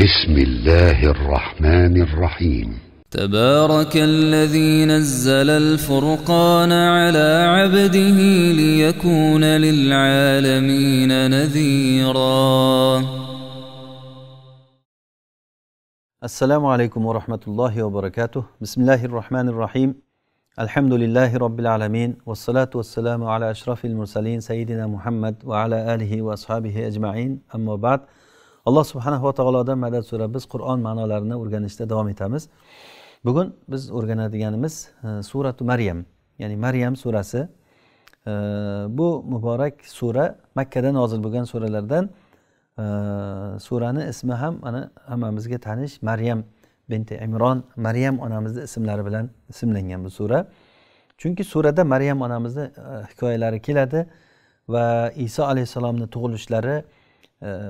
بسم الله الرحمن الرحيم تبارك الذي نزل الفرقان على عبده ليكون للعالمين نذيرا السلام عليكم ورحمة الله وبركاته بسم الله الرحمن الرحيم الحمد لله رب العالمين والصلاة والسلام على أشرف المرسلين سيدنا محمد وعلى آله وأصحابه أجمعين أما بعد alloh subhanava taolodan madad so'rab biz qur'on ma'nolarini o'rganishda davom etamiz bugun biz o'rganadiganimiz e, suratu maryam ya'ni maryam surasi e, bu muborak sura makkada nozil bo'lgan suralardan e, surani ismi ham mana hammamizga tanish maryam binti imron maryam onamizni ismlari bilan ismlangan bu sura chunki surada maryam onamizni hikoyalari keladi va iso alayhissalomni tug'ilishlari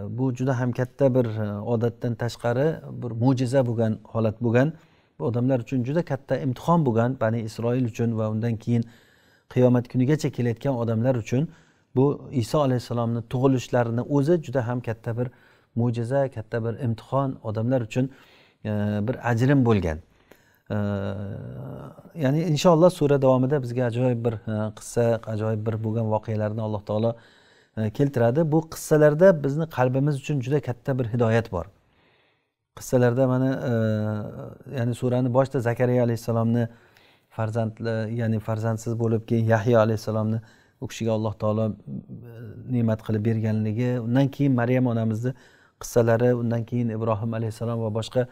bu juda ham katta bir e, odatdan tashqari bir mo'jiza bo'lgan holat bo'lgan bu odamlar uchun juda katta imtihon bo'lgan bani isroil uchun va undan keyin qiyomat kunigacha kelayotgan odamlar uchun bu iso alayhissalomni tug'ilishlarini o'zi juda ham katta bir mo'jiza katta bir imtihon odamlar uchun e, bir ajrim bo'lgan e, ya'ni inshaalloh sura davomida bizga ajoyib bir qissa ajoyib bir bo'lgan voqealarni alloh taolo E, keltiradi bu qissalarda bizni qalbimiz uchun juda katta bir hidoyat bor qissalarda mana e, ya'ni surani boshida zakariya alayhissalomni farzandli e, ya'ni farzandsiz bo'lib keyin yahyo alayhissalomni u kishiga alloh taolo ne'mat qilib berganligi undan keyin maryam onamizni qissalari undan keyin ibrohim alayhissalom va boshqa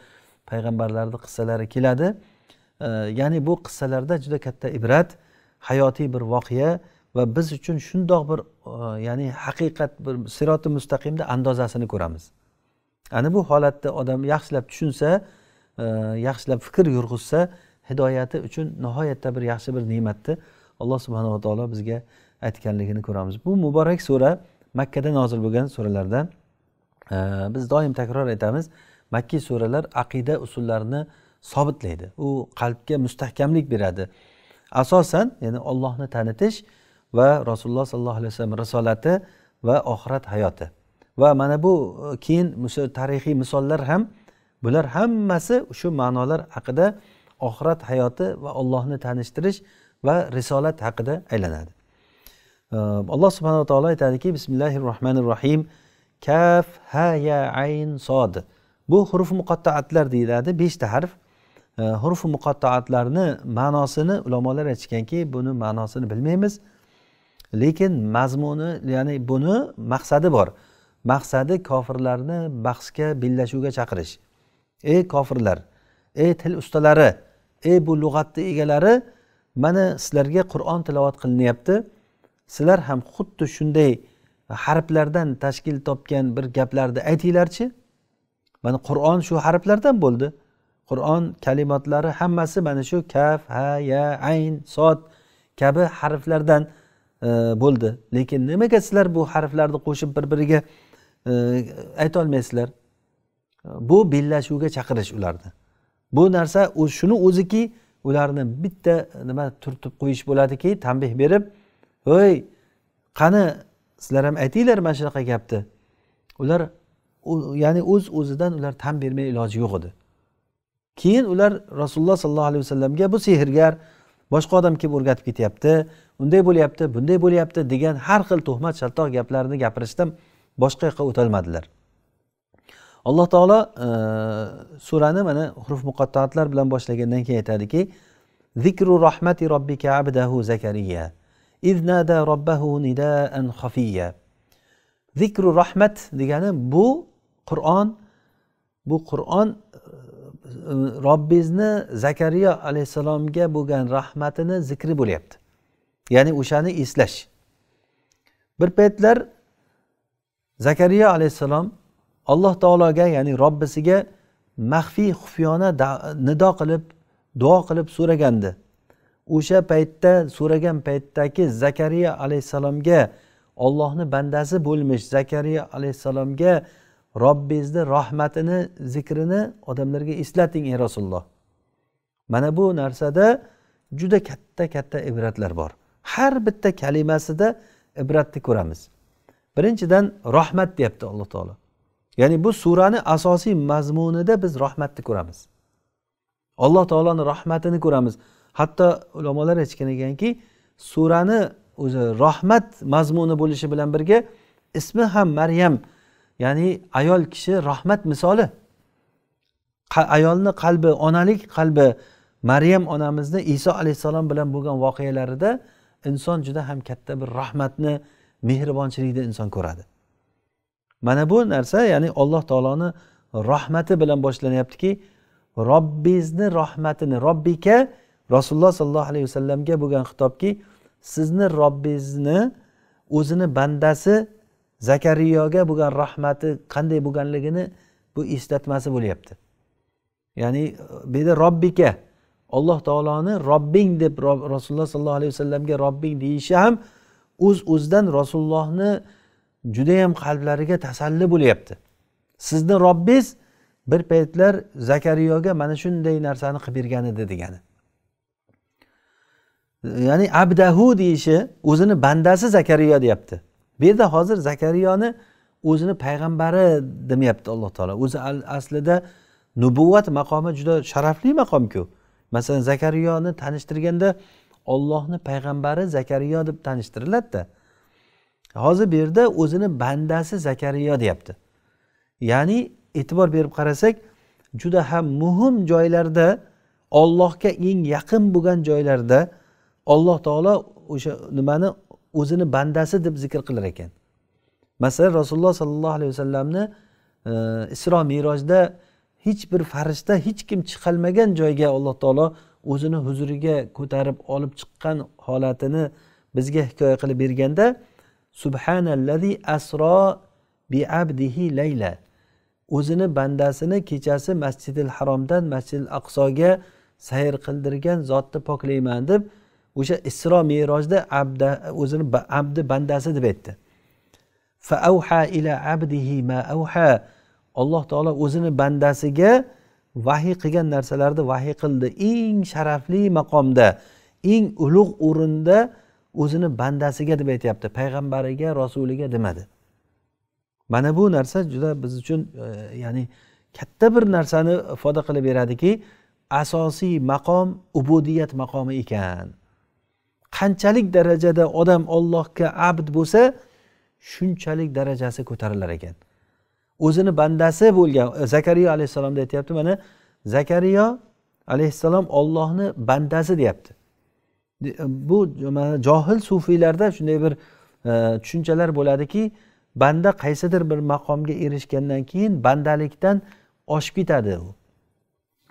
payg'ambarlarni qissalari keladi ya'ni bu qissalarda juda katta ibrat hayotiy bir voqea va biz uchun shundoq bir e, ya'ni haqiqat bir siroti mustaqimni andozasini ko'ramiz ana bu holatda odam yaxshilab tushunsa e, yaxshilab fikr yurg'izsa hidoyati uchun nihoyatda bir yaxshi bir ne'matni alloh subhanava taolo bizga aytganligini ko'ramiz bu muborak sura makkada nozil bo'lgan suralardan e, biz doim takror aytamiz makki suralar aqida usullarini sobitlaydi u qalbga mustahkamlik beradi asosan ya'ni ollohni tanitish va rasululloh sollallohu alayhi vasallam risolati va oxirat hayoti va mana bu e, keyin tarixiy misollar ham bular hammasi shu ma'nolar haqida oxirat hayoti va ollohni tanishtirish va risolat haqida aylanadi e, alloh subhanaa taolo aytadiki bismillahi rohmanir rohim kaf ha ya ayn sod bu huruf muqattoatlar deyiladi beshta harf e, huruf muqattoatlarni ma'nosini ulamolar aytishganki buni ma'nosini bilmaymiz lekin mazmuni ya'ni buni maqsadi bor maqsadi kofirlarni bahsga bellashuvga chaqirish ey kofirlar ey til ustalari ey bu lug'atni egalari mana sizlarga qur'on tilovat qilinyapti sizlar ham xuddi shunday harflardan tashkil topgan bir gaplarni aytinglarchi mana qur'on shu harflardan bo'ldi qur'on kalimatlari hammasi mana shu kaf ha ya ayn sod kabi harflardan E, bo'ldi lekin nimaga sizlar bu harflarni qo'shib bir biriga e, aytolmaysizlar bu bellashuvga chaqirish ularni bu narsa shuni o'ziki ularni bitta nima turtib qo'yish bo'ladiki tanbeh berib hoy qani sizlar ham aytinglar mana shunaqa gapni ular ya'ni o'z uz o'zidan ular tan bermay iloji yo'q edi keyin ular rasululloh sollallohu alayhi vasallamga bu sehrgar boshqa odam kelib o'rgatib ketyapti unday bo'lyapti bunday bo'lyapti degan har xil tuhmat shaltoq gaplarni gapirishdan boshqa yoqqa o'tolmadilar alloh taolo e, surani mana huruf muqattoatlar bilan boshlagandan keyin aytadiki zikru rahmati robbika abdahu zakariya iznada robbahu nidaan xafiya zikru rahmat degani bu qur'on bu qur'on e, robbingizni zakariyo alayhissalomga bo'lgan rahmatini zikri bo'lyapti ya'ni o'shani eslash bir paytlar zakariya alayhissalom alloh taologa ya'ni robbisiga maxfiy xufiyona nido qilib duo qilib so'ragandi o'sha paytda so'ragan paytdagi zakariya alayhissalomga ollohni bandasi bo'lmish zakariya alayhissalomga robbingizni rahmatini zikrini odamlarga eslating ey rasululloh mana bu narsada juda katta katta ibratlar bor har bitta kalimasida ibratni ko'ramiz birinchidan rahmat deyapti alloh taolo ya'ni bu surani asosiy mazmunida biz rahmatni ko'ramiz alloh taoloni rahmatini ko'ramiz hatto ulamolar aytishgan ekanki surani o'zi rahmat mazmuni bo'lishi bilan birga ismi ham maryam ya'ni ayol kishi rahmat misoli ayolni qalbi onalik qalbi maryam onamizni iso alayhissalom bilan bo'lgan voqealarida inson juda ham katta bir rahmatni mehribonchilikni inson ko'radi mana bu narsa ya'ni alloh taoloni rahmati bilan boshlanyaptiki robbingizni rahmatini robbika rasululloh sollallohu alayhi vasallamga bo'lgan xitobki sizni robbingizni o'zini bandasi zakariyoga bo'lgan rahmati qanday bo'lganligini bu eslatmasi bo'lyapti ya'ni bu yerda robbika alloh taoloni robbing deb rasululloh sollallohu alayhi vasallamga robbing deyishi ham o'z uz o'zidan rasulullohni judayam qalblariga tasalli bo'lyapti sizni robbingiz bir paytlar zakariyoga mana shunday narsani qilib bergan edi degani ya'ni abdahu deyishi o'zini bandasi zakariyo deyapti bu yerda hozir zakariyoni o'zini payg'ambari demayapti alloh taolo o'zi aslida nubuvat maqomi juda sharafli maqomku masalan zakariyoni tanishtirganda ollohni payg'ambari zakariyo deb tanishtiriladida hozir bu yerda o'zini bandasi zakariyo deyapti ya'ni e'tibor berib qarasak juda ham muhim joylarda ollohga eng yaqin bo'lgan joylarda olloh taolo o'sha nimani o'zini bandasi deb zikr qilar ekan masalan rasululloh sollallohu alayhi vasallamni e, isro merojda hech bir farishta hech kim chiqolmagan joyga alloh taolo o'zini huzuriga ko'tarib olib chiqqan holatini bizga hikoya qilib berganda subhanallazi asro bi abdihi layla o'zini bandasini kechasi masjidil haromdan masjidil aqsoga sayr qildirgan zotni poklayman deb o'sha isro merojda abda o'zini abdi bandasi deb aytdi fa avha ila abdihi ma avha alloh taolo o'zini bandasiga vahiy qilgan narsalarni vahiy qildi eng sharafli maqomda eng ulug' o'rinda o'zini bandasiga deb aytyapti payg'ambariga rasuliga demadi mana bu narsa juda biz uchun e, ya'ni katta bir narsani ifoda qilib beradiki asosiy maqom ubudiyat maqomi ekan qanchalik darajada odam ollohga abd bo'lsa shunchalik darajasi ko'tarilar ekan o'zini bandasi bo'lgan e, zakariyo alayhissalomni aytyapti mana zakariyo alayhissalom ollohni bandasi deyapti e, bu mana johil sufiylarda shunday bir e, tushunchalar bo'ladiki banda qaysidir bir maqomga erishgandan keyin bandalikdan oshib ketadi u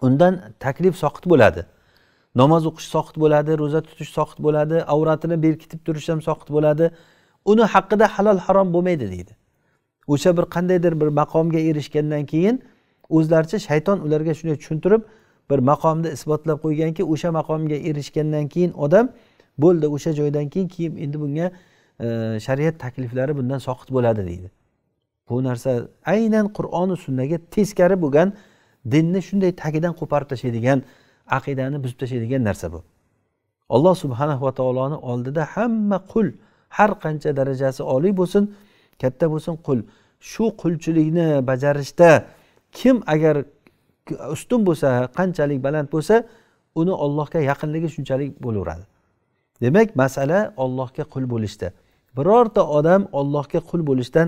undan taklif soqit bo'ladi namoz o'qish soqit bo'ladi ro'za tutish soqit bo'ladi avratini berkitib turish ham soqit bo'ladi uni haqida halol harom bo'lmaydi deydi o'sha bir qandaydir bir maqomga erishgandan keyin o'zlaricha shayton ularga shunday tushuntirib bir maqomni isbotlab qo'yganki o'sha maqomga erishgandan keyin odam bo'ldi o'sha joydan keyin keyin endi bunga e, shariat takliflari bundan soqit bo'ladi deydi bu narsa aynan qur'oni sunnaga teskari bo'lgan dinni shunday tagidan qo'parib tashlaydigan aqidani buzib tashlaydigan narsa bu alloh subhanahu va taoloni oldida hamma qul har qancha darajasi oliy bo'lsin katta bo'lsin qul shu qulchilikni bajarishda kim agar ustun bo'lsa qanchalik baland bo'lsa uni ollohga yaqinligi shunchalik bo'laveradi demak masala ollohga qul bo'lishda birorta odam ollohga qul bo'lishdan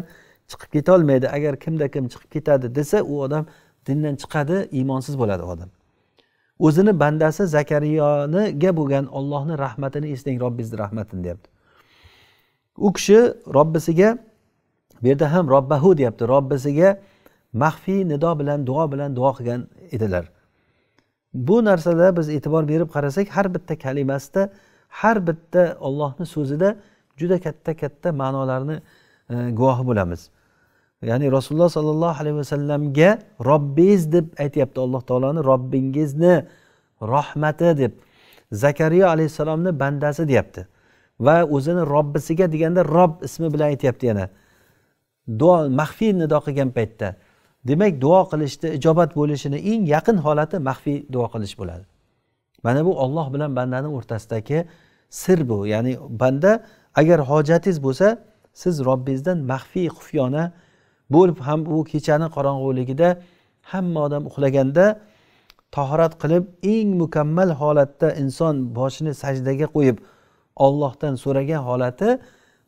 chiqib ketolmaydi agar kimda kim chiqib ketadi desa u odam dindan chiqadi iymonsiz bo'ladi odam o'zini bandasi zakariyoniga bo'lgan ollohni rahmatini eslang robbingizni rahmatini deyapti u kishi robbisiga bu yerda ham robbahu deyapti robbisiga maxfiy nido bilan duo bilan duo qilgan edilar bu narsada biz e'tibor berib qarasak har bitta kalimasida har bitta ollohni so'zida juda katta katta ma'nolarni e, guvohi bo'lamiz ya'ni rasululloh sollallohu alayhi vasallamga robbingiz deb aytyapti alloh taoloni robbingizni rahmati deb zakariya alayhissalomni bandasi deyapti va o'zini robbisiga deganda rob ismi bilan aytyapti yana duo maxfiy nido qilgan paytda demak duo qilishni ijobat bo'lishini eng yaqin holati maxfiy duo qilish bo'ladi mana bu olloh bilan bandani o'rtasidagi sir bu ya'ni banda agar hojatingiz bo'lsa siz robbingizdan maxfiy xufyona bo'lib ham u kechani qorong'uligida hamma odam uxlaganda tahorat qilib eng mukammal holatda inson boshini sajdaga qo'yib ollohdan so'ragan holati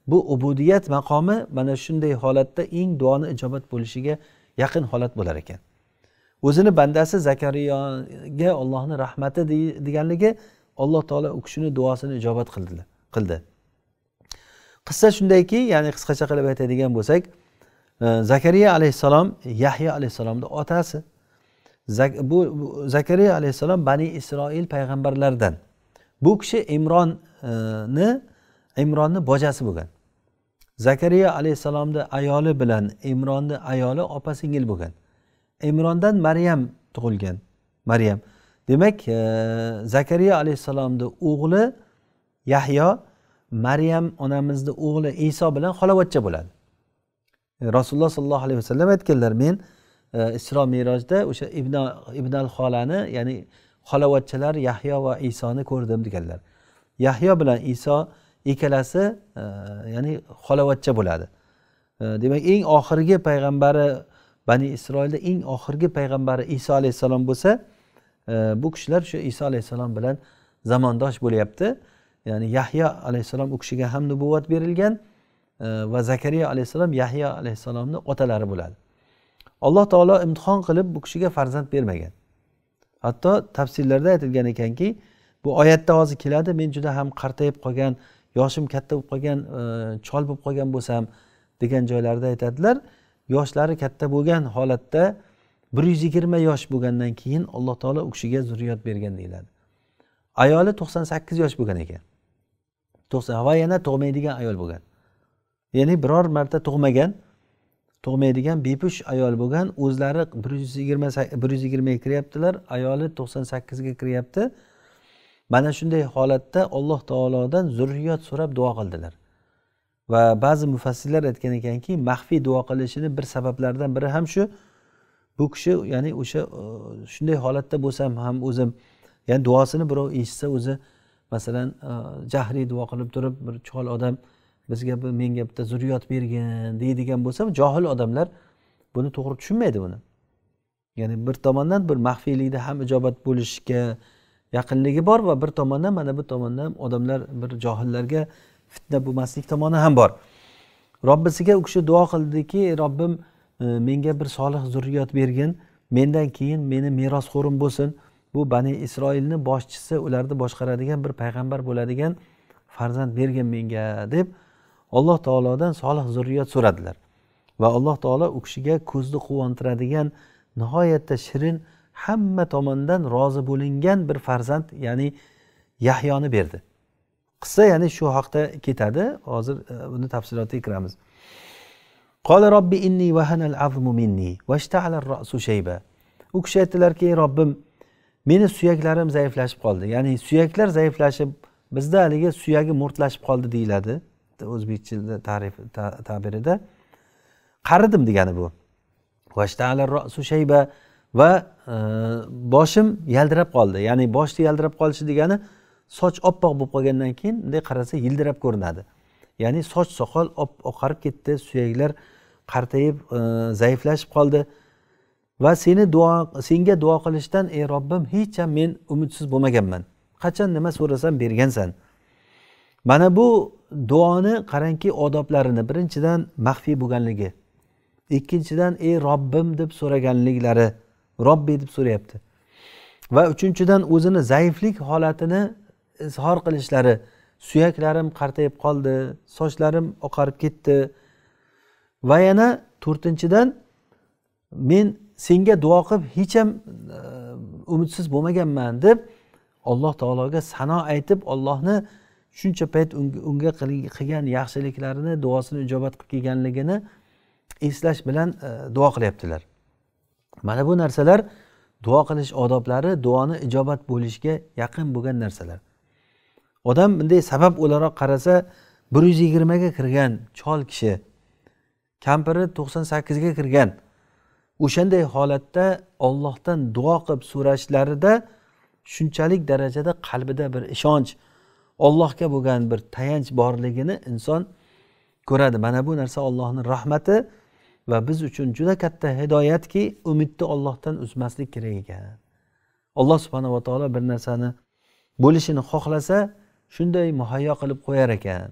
bu ubudiyat maqomi mana shunday holatda eng duoni ijobat bo'lishiga yaqin holat bo'lar ekan o'zini bandasi zakariyoga ollohni rahmati deganligi alloh taolo u kishini duosini ijobat qildilar qildi qissa shundayki ya'ni qisqacha qilib aytadigan bo'lsak e, zakariya alayhissalom yahyo alayhissalomni otasi Zak bu, bu zakariya alayhissalom bani isroil payg'ambarlaridan bu kishi imronni imronni bojasi bo'lgan zakariya alayhissalomni ayoli bilan imronni ayoli opa singil bo'lgan imrondan maryam tug'ilgan maryam demak e, zakariya alayhissalomni o'g'li yahyo maryam onamizni o'g'li iso bilan xolovatcha bo'ladi e, rasululloh sollallohu alayhi vasallam aytganlar men e, isro merojda o'sha ibn ibn al xolani ya'ni xolovatchalar yahyo va isoni ko'rdim deganlar yahyo bilan iso ikkalasi e, ya'ni xolovatcha bo'ladi e, demak eng oxirgi payg'ambari bani isroilda eng oxirgi payg'ambari iso alayhissalom bo'lsa e, bu kishilar shu iso alayhissalom bilan zamondosh bo'lyapti ya'ni yahyo alayhissalom u kishiga ham nubuvvat berilgan va zakariya alayhissalom yahyo alayhissalomni otalari bo'ladi alloh taolo imtihon qilib bu kishiga farzand bermagan hatto tafsirlarda aytilgan ekanki bu oyatda hozir keladi men juda ham qartayib qolgan yoshim katta bo'lib qolgan e, chol bo'lib qolgan bo'lsam degan joylarida aytadilar yoshlari katta bo'lgan holatda bir yuz yigirma yosh bo'lgandan keyin alloh taolo u kishiga zurriyot bergan deyiladi ayoli to'qson sakkiz yosh bo'lgan ekan to'qson va yana tug'maydigan ayol bo'lgan ya'ni biror marta tug'magan tug'maydigan bepush ayol bo'lgan o'zlari bir yuz yigirma bir yuz yigirmaga kiryaptilar ayoli to'qson sakkizga kiryapti mana shunday holatda alloh taolodan zurriyot so'rab duo qildilar va ba'zi mufassirlar aytgan ekanki maxfiy duo qilishini bir sabablaridan biri ham shu bu kishi ya'ni o'sha e, shunday holatda bo'lsam ham o'zim ya'ni duosini birov eshitsa o'zi masalan e, jahriy duo qilib turib bir chol odam bizga menga bitta zurriyot bergin deydigan bo'lsa johil odamlar buni to'g'ri tushunmaydi buni ya'ni bir tomondan bir maxfiylikda ham ijobat bo'lishga yaqinligi bor va bir tomondan mana bu tomonda ham odamlar bir johillarga fitna bo'lmaslik tomoni ham bor robbisiga u kishi duo qildiki robbim e, menga bir solih zurriyot bergin mendan keyin meni merosxo'rim bo'lsin bu bani isroilni boshchisi ularni boshqaradigan bir payg'ambar bo'ladigan farzand bergin menga deb alloh taolodan solih zurriyot so'radilar va alloh taolo u kishiga ko'zni quvontiradigan nihoyatda shirin hamma tomondan rozi bo'lingan bir farzand ya'ni yahyoni berdi qissa ya'ni shu haqda ketadi hozir e, buni tafsilotiga kiramiz qola robbi inni vahanal azmu minni vashtahalar rasu shayba u kishi aytdilarki ey robbim meni suyaklarim zaiflashib qoldi ya'ni suyaklar zaiflashib bizda haligi suyagi mo'rtlashib qoldi deyiladi o'zbekchada tarif tabirida qaridim degani bu vashtahalar rasu shayba va e, boshim yaldirab qoldi ya'ni boshni yaldirab qolishi degani soch oppoq bo'lib qolgandan keyin bunday qarasa yildirab ko'rinadi ya'ni soch soqol oqarib ketdi suyaklar qartayib e, zaiflashib qoldi va seni duo senga duo qilishdan ey robbim hech ham men umidsiz bo'lmaganman qachon nima so'rasam bergansan mana bu duoni qarangki odoblarini birinchidan maxfiy bo'lganligi ikkinchidan ey robbim deb so'raganliklari robbi deb so'rayapti va uchinchidan o'zini zaiflik holatini izhor qilishlari suyaklarim qartayib qoldi sochlarim oqarib ketdi va yana to'rtinchidan men senga duo qilib hech ham e, umidsiz bo'lmaganman deb alloh taologa sano aytib ollohni shuncha payt unga qilgan yaxshiliklarini duosini ijobat qilib kelganligini eslash bilan e, duo qilyaptilar mana bu narsalar duo qilish odoblari duoni ijobat bo'lishiga yaqin bo'lgan narsalar odam bunday sabab o'laroq qarasa bir yuz yigirmaga kirgan chol kishi kampiri to'qson sakkizga kirgan o'shanday holatda ollohdan duo qilib so'rashlarida shunchalik darajada qalbida bir ishonch ollohga bo'lgan bir tayanch borligini inson ko'radi mana bu narsa ollohni rahmati va biz uchun juda katta hidoyatki umidni ollohdan uzmaslik kerak ekan alloh subhanava taolo bir narsani bo'lishini xohlasa shunday muhayyo qilib qo'yar ekan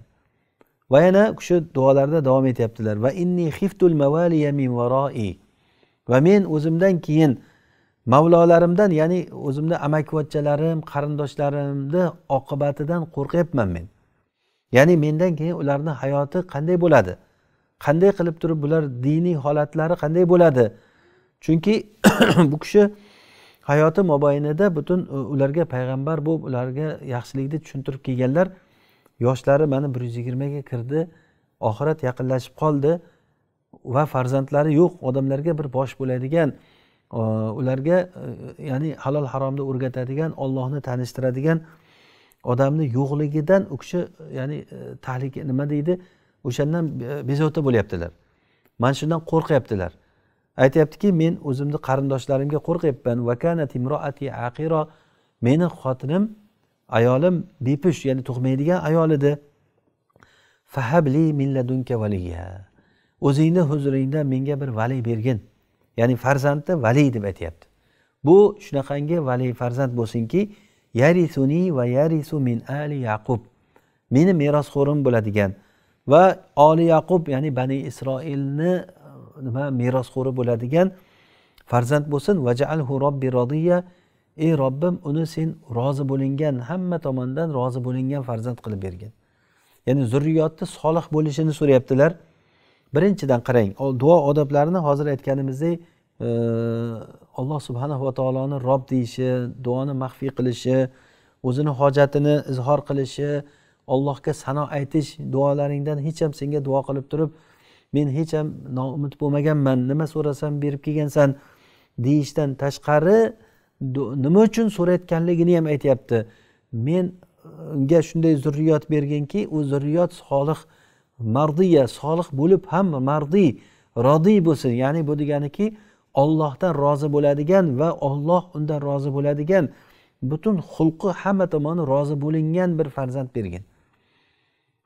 va yana shu duolarda davom etyaptilar va inni xiftul mavaliya min varoi va men o'zimdan keyin mavlolarimdan ya'ni o'zimni amakivachchalarim qarindoshlarimni oqibatidan qo'rqyapman men ya'ni mendan keyin ularni hayoti qanday bo'ladi qanday qilib turib bular diniy holatlari qanday bo'ladi chunki bu kishi hayoti mobaynida butun e, ularga payg'ambar bo'lib ularga yaxshilikni tushuntirib kelganlar yoshlari mana bir yuz yigirmaga kirdi oxirat yaqinlashib qoldi va farzandlari yo'q odamlarga bir bosh bo'ladigan e, ularga e, ya'ni halol haromni o'rgatadigan ollohni tanishtiradigan odamni yo'qligidan u kishi ya'ni tahlika nima deydi o'shandan e, bezovta bo'lyaptilar mana shundan qo'rqyaptilar aytyaptiki men o'zimni qarindoshlarimga qo'rqyapman aqiro meni xotinim ayolim bepush ya'ni tug'maydigan ayol edi fahabli milladunka valiya o'zingni huzuringda menga bir valiy bergin ya'ni farzandni valiy deb aytyapti bu shunaqangi valiy farzand bo'lsinki yarisuni va yarisu min ali yaqub meni merosxo'rim bo'ladigan va oli yaqub ya'ni bani isroilni e, nima merosxo'ri bo'ladigan farzand bo'lsin vajalhu robbi roziya ey robbim uni sen rozi bo'lingan hamma tomondan rozi bo'lingan farzand qilib bergin ya'ni zurriyotni solih bo'lishini so'rayaptilar birinchidan qarang duo odoblarini hozir aytganimizdek e, alloh subhanahu va taoloni rob deyishi duoni maxfiy qilishi o'zini hojatini izhor qilishi ollohga sano aytish duolaringdan hech ham senga duo qilib turib men hech ham noumid bo'lmaganman nima so'rasam berib kelgansan deyishdan tashqari nima uchun so'rayotganligini ham aytyapti men unga shunday zurriyot berginki u zurriyot solih mardiya solih bo'lib ham mardiy rodiy bo'lsin ya'ni bu deganiki ollohdan rozi bo'ladigan va olloh undan rozi bo'ladigan butun xulqi hamma tomoni rozi bo'lingan bir farzand bergin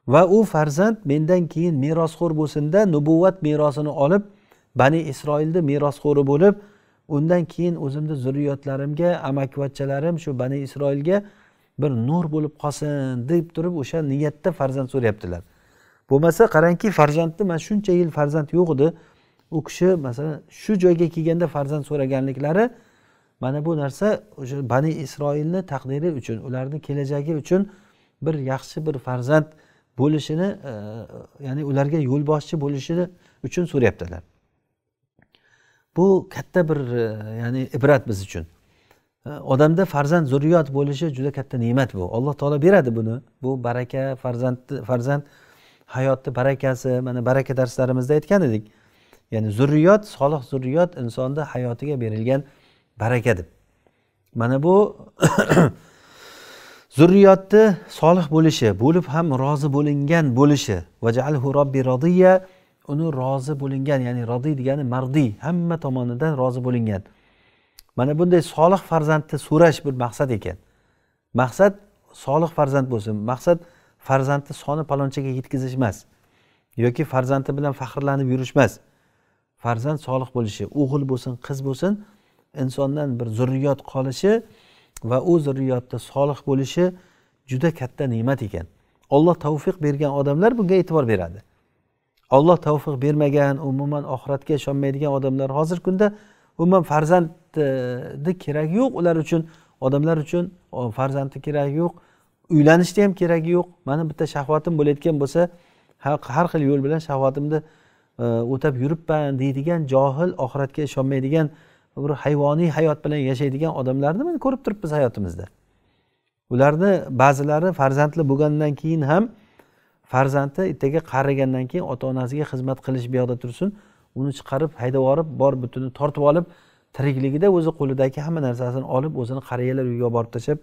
va u farzand mendan keyin merosxo'r bo'lsinda nubuvvat merosini olib bani isroilni merosxo'ri bo'lib undan keyin o'zimni zurriyotlarimga amakivachchalarim shu bani isroilga bir nur bo'lib qolsin deb turib o'sha niyatda farzand so'rayaptilar bo'lmasa qarangki farzandni mana shuncha yil farzand yo'q edi u kishi masalan shu joyga kelganda farzand so'raganliklari mana bu narsa o'sha bani isroilni taqdiri uchun ularni kelajagi uchun bir yaxshi bir farzand bo'lishini e, ya'ni ularga yo'lboshchi bo'lishi uchun so'rayaptilar bu katta bir e, ya'ni ibrat biz uchun e, odamda farzand zurriyot bo'lishi juda katta ne'mat bu alloh taolo beradi buni bu baraka farzandni farzand hayotni barakasi mana baraka darslarimizda aytgan edik ya'ni zurriyot solih zurriyot insonni hayotiga berilgan baraka deb mana bu zurriyatni solih bo'lishi bo'lib ham rozi bo'lingan bo'lishi vajalhu robbi rodiya uni rozi bo'lingan ya'ni rodiy degani mardiy hamma tomonidan rozi bo'lingan mana bunday solih farzandni so'rash bir maqsad ekan maqsad solih farzand bo'lsin maqsad farzandni soni palonchaga yetkazish emas yoki farzandi bilan faxrlanib yurish emas farzand solih bo'lishi o'g'il bo'lsin qiz bo'lsin insondan bir zurriyot qolishi va u zurriyotda solih bo'lishi juda katta ne'mat ekan olloh tavfiq bergan odamlar bunga e'tibor beradi olloh tavfiq bermagan umuman oxiratga ishonmaydigan odamlar hozirgi kunda umuman farzandni keragi yo'q ular uchun odamlar uchun farzandni keragi yo'q uylanishni ham keragi yo'q mani bitta shahvatim bo'layotgan bo'lsa har xil yo'l bilan shahvatimni e, o'tab yuribman deydigan johil oxiratga ishonmaydigan bir hayvoniy hayot bilan yashaydigan odamlarni mana ko'rib turibmiz hayotimizda ularni ba'zilari farzandli bo'lgandan keyin ham farzandi ertaga qarigandan keyin ota onasiga xizmat qilish bu yoqda tursin uni chiqarib haydab yuborib bor butunni tortib olib tirikligida o'zi qo'lidagi hamma narsasini olib o'zini qariyalar uyiga borib tashlab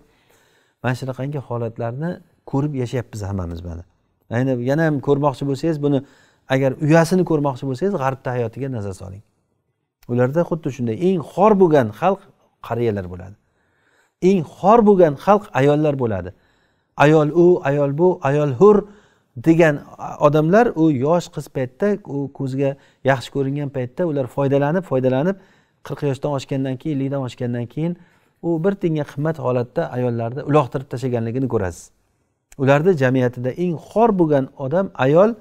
mana shunaqangi holatlarni ko'rib yashayapmiz hammamiz mana ayni yana ham ko'rmoqchi bo'lsangiz buni agar uyasini ko'rmoqchi bo'lsangiz g'arbda hayotiga nazar soling ularda xuddi shunday eng xor bo'lgan xalq qariyalar bo'ladi eng xor bo'lgan xalq ayollar bo'ladi ayol u ayol bu ayol hur degan odamlar u yosh qiz paytda u ko'zga yaxshi ko'ringan paytda ular foydalanib foydalanib qirq yoshdan oshgandan keyin ellikdan oshgandan keyin u bir tiyinga qimmat holatda ayollarni uloqtirib tashlaganligini ko'rasiz ularni jamiyatida eng xor bo'lgan odam ayol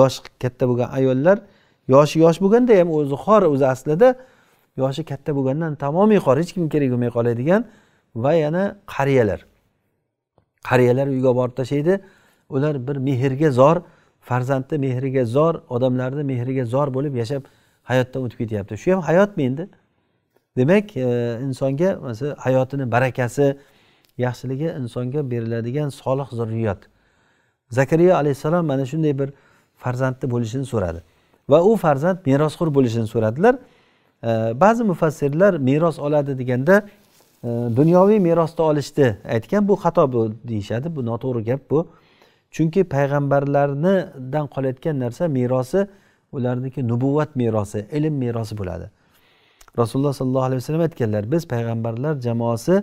yosh katta bo'lgan ayollar yoshi yosh bo'lganda ham o'zi xor o'zi aslida yoshi katta bo'lgandan tamomiy xor hech kim kerak bo'lmay qoladigan va yana qariyalar qariyalar uyga borib tashlaydi ular bir mehrga zor farzandni mehriga zor odamlarni mehriga zor bo'lib yashab hayotdan o'tib ketyapti shu ham hayotmi endi demak e, insonga masalan hayotini barakasi yaxshiligi insonga beriladigan solih zurriyot zakariya alayhissalom mana shunday bir farzandni bo'lishini so'radi va u farzand merosxo'r bo'lishini so'radilar e, ba'zi mufassirlar meros oladi deganda e, dunyoviy merosni olishni aytgan bu xato bu deyishadi bu noto'g'ri gap bu chunki payg'ambarlarnidan qolayotgan narsa merosi ularniki nubuvat merosi ilm merosi bo'ladi rasululloh sollallohu alayhi vasallam aytganlar biz payg'ambarlar jamoasi e,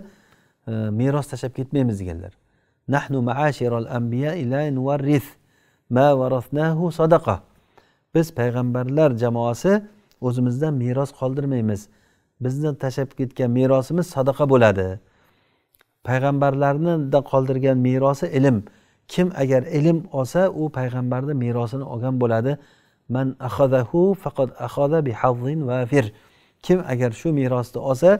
meros tashlab ketmaymiz deganlar nahnu maashiral anbiya ila nuvarris ma varasnahu sadaqa biz payg'ambarlar jamoasi o'zimizdan meros qoldirmaymiz bizni tashlab ketgan merosimiz sadaqa bo'ladi payg'ambarlarni qoldirgan merosi ilm kim agar ilm olsa u payg'ambarni merosini olgan bo'ladi man ahadahu faqat ahada bihazzin vafir kim agar shu merosni olsa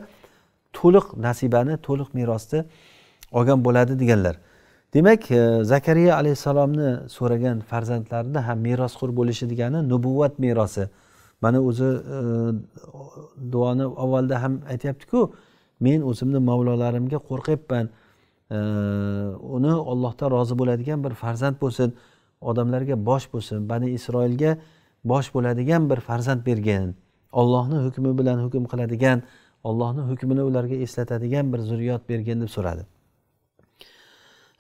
to'liq nasibani to'liq merosni olgan bo'ladi deganlar demak e, zakariya alayhissalomni so'ragan farzandlarida ham merosxo'r bo'lishi degani nubuvat merosi mana o'zi e, duoni avvalda ham aytyaptiku men o'zimni mavlolarimga qo'rqyapman e, uni ollohdan rozi bo'ladigan bir farzand bo'lsin odamlarga bosh bo'lsin bani isroilga bosh bo'ladigan bir farzand bergin ollohni hukmi bilan hukm qiladigan ollohni hukmini ularga eslatadigan bir zurriyot bergin deb so'radi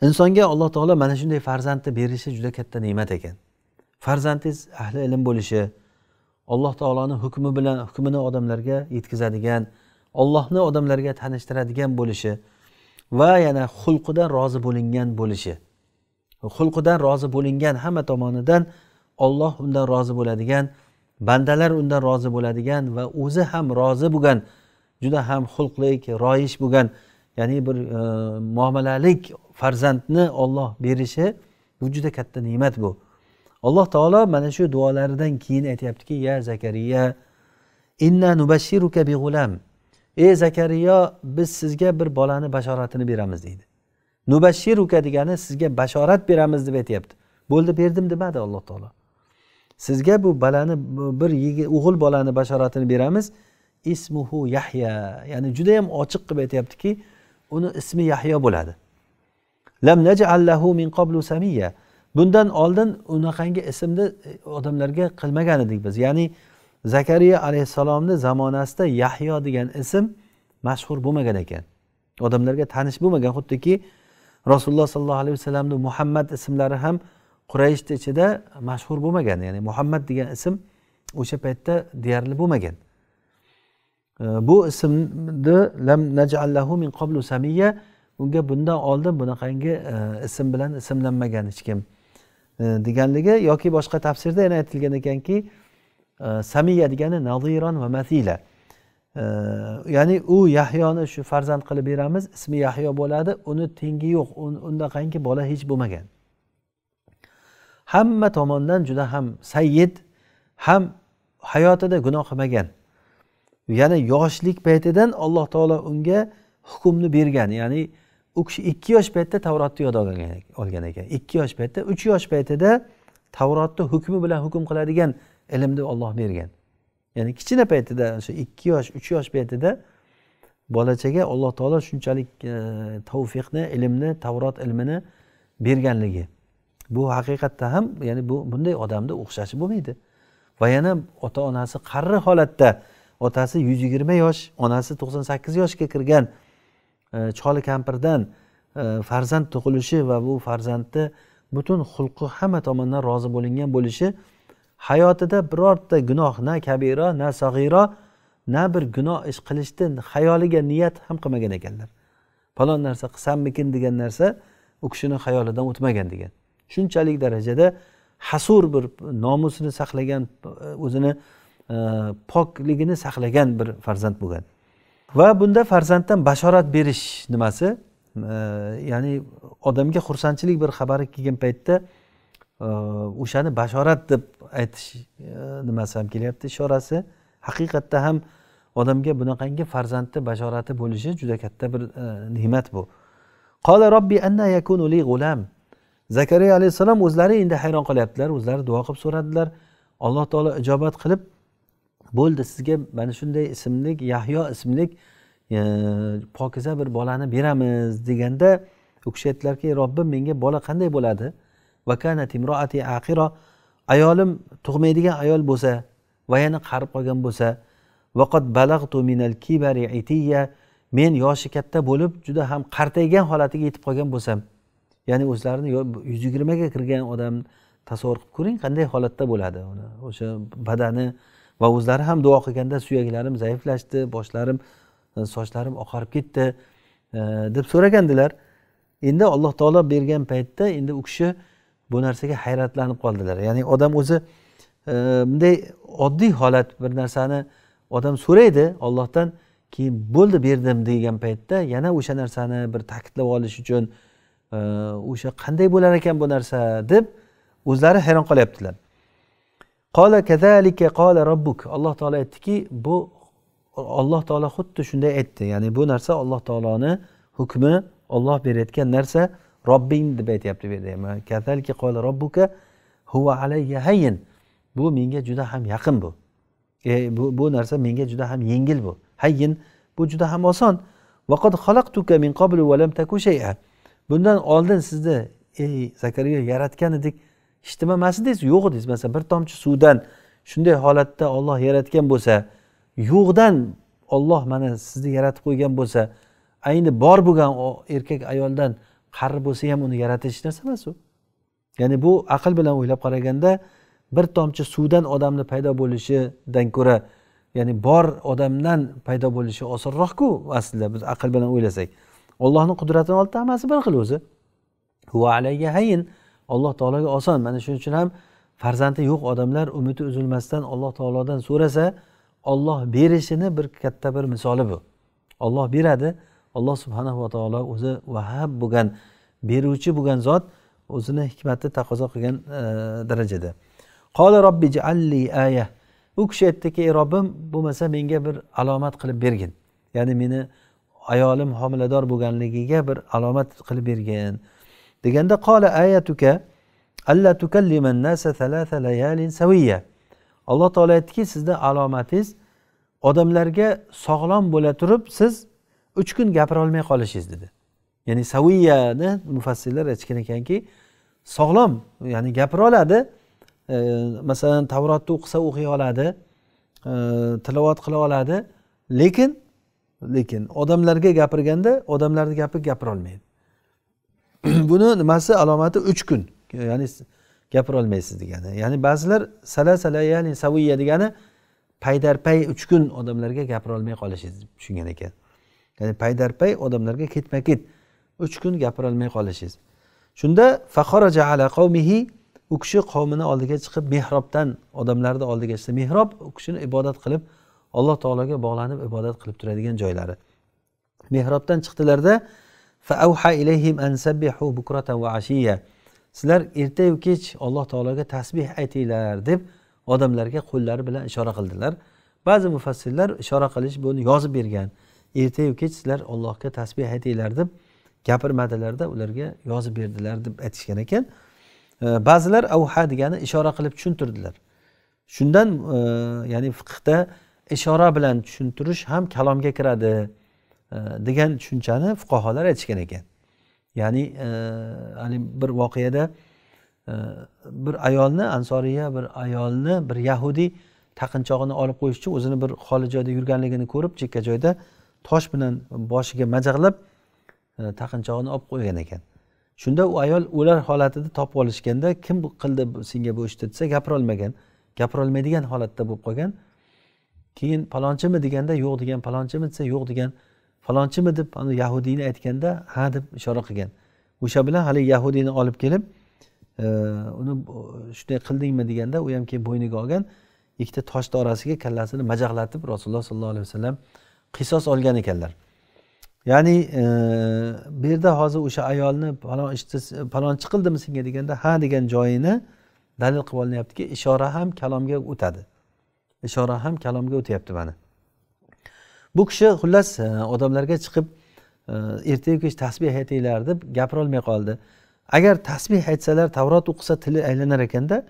insonga alloh taolo mana shunday farzandni berishi juda katta ne'mat ekan farzandingiz ahli ilm bo'lishi alloh taoloni hukmi bilan hukmini odamlarga yetkazadigan ollohni odamlarga tanishtiradigan bo'lishi va yana xulqidan rozi bo'lingan bo'lishi xulqidan rozi bo'lingan hamma tomonidan olloh undan rozi bo'ladigan bandalar undan rozi bo'ladigan va o'zi ham rozi bo'lgan juda ham xulqlik royish bo'lgan ya'ni bir e, muomalalik farzandni olloh berishi bu juda katta ne'mat bu alloh taolo mana shu duolaridan keyin aytyaptiki ya zakariya inna nubashiruka bi g'ulam ey zakariyo biz sizga bir bolani bashoratini beramiz deydi nubashiruka degani sizga bashorat beramiz deb aytyapti bo'ldi berdim demadi alloh taolo sizga bu balani bir o'g'il bolani bashoratini beramiz ismuhu yahya ya'ni judayam ochiq qilib aytyaptiki uni ismi yahyo bo'ladi lam lahu min qablu samiya bundan oldin unaqangi ismni e, odamlarga qilmagan edik biz ya'ni zakariya alayhissalomni zamonasida yahyo degan ism mashhur bo'lmagan ekan odamlarga tanish bo'lmagan xuddiki rasululloh sollallohu alayhi vasallamni muhammad ismlari ham qurayishni ichida mashhur bo'lmagan ya'ni muhammad degan ism o'sha paytda deyarli bo'lmagan e, bu ismni lam najallahu min qablu samiya unga bundan oldin bunaqangi e, ism bilan ismlanmagan hech kim e, deganligi yoki boshqa tafsirda yana aytilgan ekanki e, samiya degani naziron va matila ya'ni u yahyoni shu farzand qilib beramiz ismi yahyo bo'ladi uni tengi yo'q undaqangi bola hech bo'lmagan hamma tomondan juda ham sayyid ham hayotida gunoh qilmagan yana yoshlik paytidan alloh taolo unga hukmni bergan ya'ni u kishi ikki yosh paytda tavrotni yod olgan ekan ikki yosh paytda uch yosh paytida tavrotni hukmi bilan hukm qiladigan ilmni olloh bergan ya'ni kichkina paytida o'sha ikki yosh uch yosh paytida bolachaga alloh taolo shunchalik e, tavfiqni ilmni tavrot ilmini berganligi bu haqiqatda ham ya'ni bu bunday odamni o'xshashi bo'lmaydi va yana ota onasi qarri holatda otasi yuz yigirma yosh onasi to'qson sakkiz yoshga kirgan choli kampirdan e, farzand tug'ilishi va bu farzandni butun xulqi hamma tomondan rozi bo'lingan bo'lishi hayotida birorta gunoh na kabiro na sag'iro na bir gunoh ish qilishni xayoliga niyat ham qilmagan ekanlar falon narsa qilsammikin degan narsa u kishini xayolidan o'tmagan degan shunchalik darajada hasur bir nomusini saqlagan e, o'zini e, pokligini saqlagan bir farzand bo'lgan va bunda farzanddan bashorat berish nimasi e, ya'ni odamga xursandchilik bir xabari kelgan paytda e, o'shani bashorat deb aytish e, nimasi ham kelyapti ishorasi haqiqatda ham odamga bunaqangi farzandni bashorati bo'lishi juda katta bir ne'mat bu qola robbi anna yakunu li g'ulam zakariya alayhissalom o'zlari endi hayron qolyaptilar o'zlari duo qilib so'radilar alloh taolo ijobat qilib bo'ldi sizga mana shunday ismli yahyo ismli e, pokiza bir bolani beramiz deganda u kishi aytdilarki robbim menga bola qanday bo'ladi ayolim tug'maydigan ayol bo'lsa va yana qarib qolgan bo'lsa men yoshi katta bo'lib juda ham qartaygan holatiga yetib qolgan bo'lsam ya'ni o'zlarini yuz yigirmaga kirgan odam tasavvur qilib ko'ring qanday holatda bo'ladi o'sha badani va o'zlari ham duo qilganda suyaklarim zaiflashdi boshlarim e, sochlarim oqarib ketdi e, deb so'ragandilar endi alloh taolo bergan paytda endi u kishi bu narsaga hayratlanib qoldilar ya'ni odam o'zi e, bunday oddiy holat bir narsani odam so'raydi ollohdan keyin bo'ldi berdim degan paytda yana o'sha narsani bir ta'kidlab olish uchun o'sha qanday bo'lar ekan bu narsa deb o'zlari hayron qolyaptilar kazalika robbuk alloh taolo aytdiki bu alloh taolo xuddi shunday aytdi ya'ni bu narsa alloh taoloni hukmi olloh berayotgan narsa robbing deb aytyapti bu yerda kazalika robbuka alayya hayyin bu menga juda ham yaqin bu e, bu bu narsa menga juda ham yengil bu hayyin bu juda ham oson vaqad xalaqtuka min qablu lam taku shay'a bundan oldin sizni ey zakariya yaratgan edik ishtimamasni deysiz yo'g'i deysiz masalan bir tomchi suvdan shunday holatda olloh yaratgan bo'lsa yo'qdan olloh mana sizni yaratib qo'ygan bo'lsa ayni bor bo'lgan erkak ayoldan qari bo'lsa ham uni yaratish narsa emas u ya'ni bu aql bilan o'ylab qaraganda bir tomchi suvdan odamni paydo bo'lishidan ko'ra ya'ni bor odamdan paydo bo'lishi osonroqku aslida biz aql bilan o'ylasak ollohni qudratini oldida hammasi bir xil o'zi alloh taologa oson mana shuning uchun ham farzandi yo'q odamlar umidi uzilmasdan alloh taolodan so'rasa olloh berishini bir katta bir misoli bu olloh beradi alloh subhanava taolo o'zi vahab bo'lgan beruvchi bo'lgan zot o'zini hikmati taqozo qilgan e, darajada qola robbi jaalli aya u kishi aytdiki ey robbim bo'lmasa menga bir alomat qilib bergin ya'ni meni ayolim homilador bo'lganligiga bir alomat qilib bergin deganda qola ayatuka alla tukalliman nasa thalatha layalin saviya alloh taolo aytdiki sizni alomatingiz odamlarga sog'lom bo'la turib siz uch kun gapira olmay qolishingiz dedi ya'ni saviyani mufassirlar aytishgan ekanki sog'lom ya'ni gapira oladi e, masalan tavrotni o'qisa o'qiy oladi e, tilovat qila oladi lekin lekin odamlarga gapirganda odamlarni gapi gapirolmaydi buni nimasi alomati uch kun ya'ni gapirolmaysiz degani ya'ni ba'zilar sala sala ya'ni saviya degani paydarpay uch kun odamlarga gapirolmay qolishingiz tushungan ekan ya'ni paydarpay odamlarga ketma ket uch kun gapirolmay qolishingiz shunda faqoraja ala qavmihi u kishi qavmini oldiga chiqib mehrobdan odamlarni oldiga chiqdi mehrob u kishini ibodat qilib alloh taologa bog'lanib ibodat qilib turadigan joylari mehrobdan chiqdilarda ilayhim an ashiya sizlar ertayu kech alloh taologa tasbeh aytinglar deb odamlarga qo'llari bilan ishora qildilar ba'zi mufassirlar ishora qilish buni yozib bergan ertayu kech sizlar allohga tasbeh aytinglar deb gapirmadilarda ularga yozib berdilar deb aytishgan ekan ba'zilar avha degani ishora qilib tushuntirdilar shundan e, ya'ni fiqhda ishora bilan tushuntirish ham kalomga kiradi degan tushunchani fuqarolar aytishgan ekan ya'ni e, haligi bir voqeada e, bir ayolni ansoriya bir ayolni bir yahudiy taqinchog'ini olib qo'yish uchun o'zini bir xoli joyda yurganligini ko'rib chekka joyda tosh bilan boshiga e, taqinchog'ini olib qo'ygan ekan shunda u ayol o'lar holatida topib olishganda kim qildi senga bu ishni desa gapirolmagan gapirolmaydigan holatda bo'lib qolgan keyin palonchimi deganda yo'q degan palonchimi desa yo'q degan falonchimi deb yahudiyni aytganda ha deb ishora qilgan o'sha bilan haligi yahudiyni olib kelib e, uni shunday qildingmi deganda u ham keyin bo'yniga olgan ikkita toshni orasiga kallasini majaqlatib rasululloh sollallohu alayhi vasallam qisos olgan ekanlar ya'ni e, bu yerda hozir o'sha ayolni falon ishni falonchi qildimi senga deganda ha degan joyini dalil qilib olinyaptiki ishora ham kalomga o'tadi ishora ham kalomga o'tyapti mana bu kishi xullas e, odamlarga chiqib e, ertayu kech tasbeh aytinglar deb gapirolmay qoldi agar tasbeh aytsalar tavrot o'qisa tili aylanar ekanda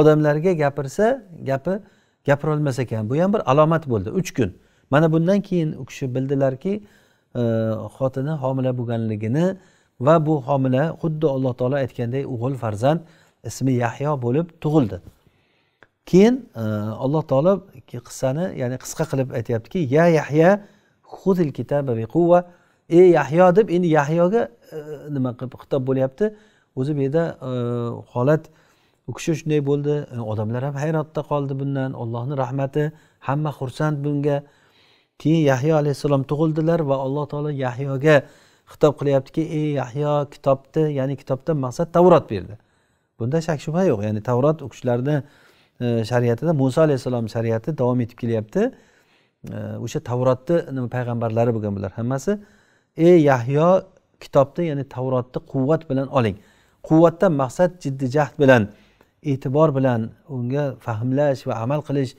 odamlarga gapirsa gapi gapirolmas ekan bu ham bir alomat bo'ldi uch kun mana bundan keyin u kishi bildilarki e, xotini homila bo'lganligini va bu homila xuddi alloh taolo aytganday o'g'il farzand ismi yahyo bo'lib tug'ildi keyin e, alloh taolo qissani ya'ni qisqa qilib aytyaptiki ya yahya xudil kitaba ey yahyo deb endi yahyoga e, nima qilib xitob bo'lyapti o'zi bu yerda e, holat u kishi shunday bo'ldi odamlar ham hayratda qoldi bundan ollohni rahmati hamma xursand bunga keyin yahyo alayhissalom tug'ildilar va alloh taolo yahyoga xitob qilyaptiki ey yahyo kitobni ya'ni kitobdan maqsad tavrot berdi bunda shak shubha yo'q ya'ni tavrot u kishilarni E, shariatida muso alayhissalom shariati davom etib kelyapti e, o'sha tavrotni nima payg'ambarlari bo'lgan bular hammasi ey yahyo kitobni ya'ni tavrotni quvvat bilan oling quvvatdan maqsad jiddiy jahd bilan e'tibor bilan unga fahmlash va amal qilish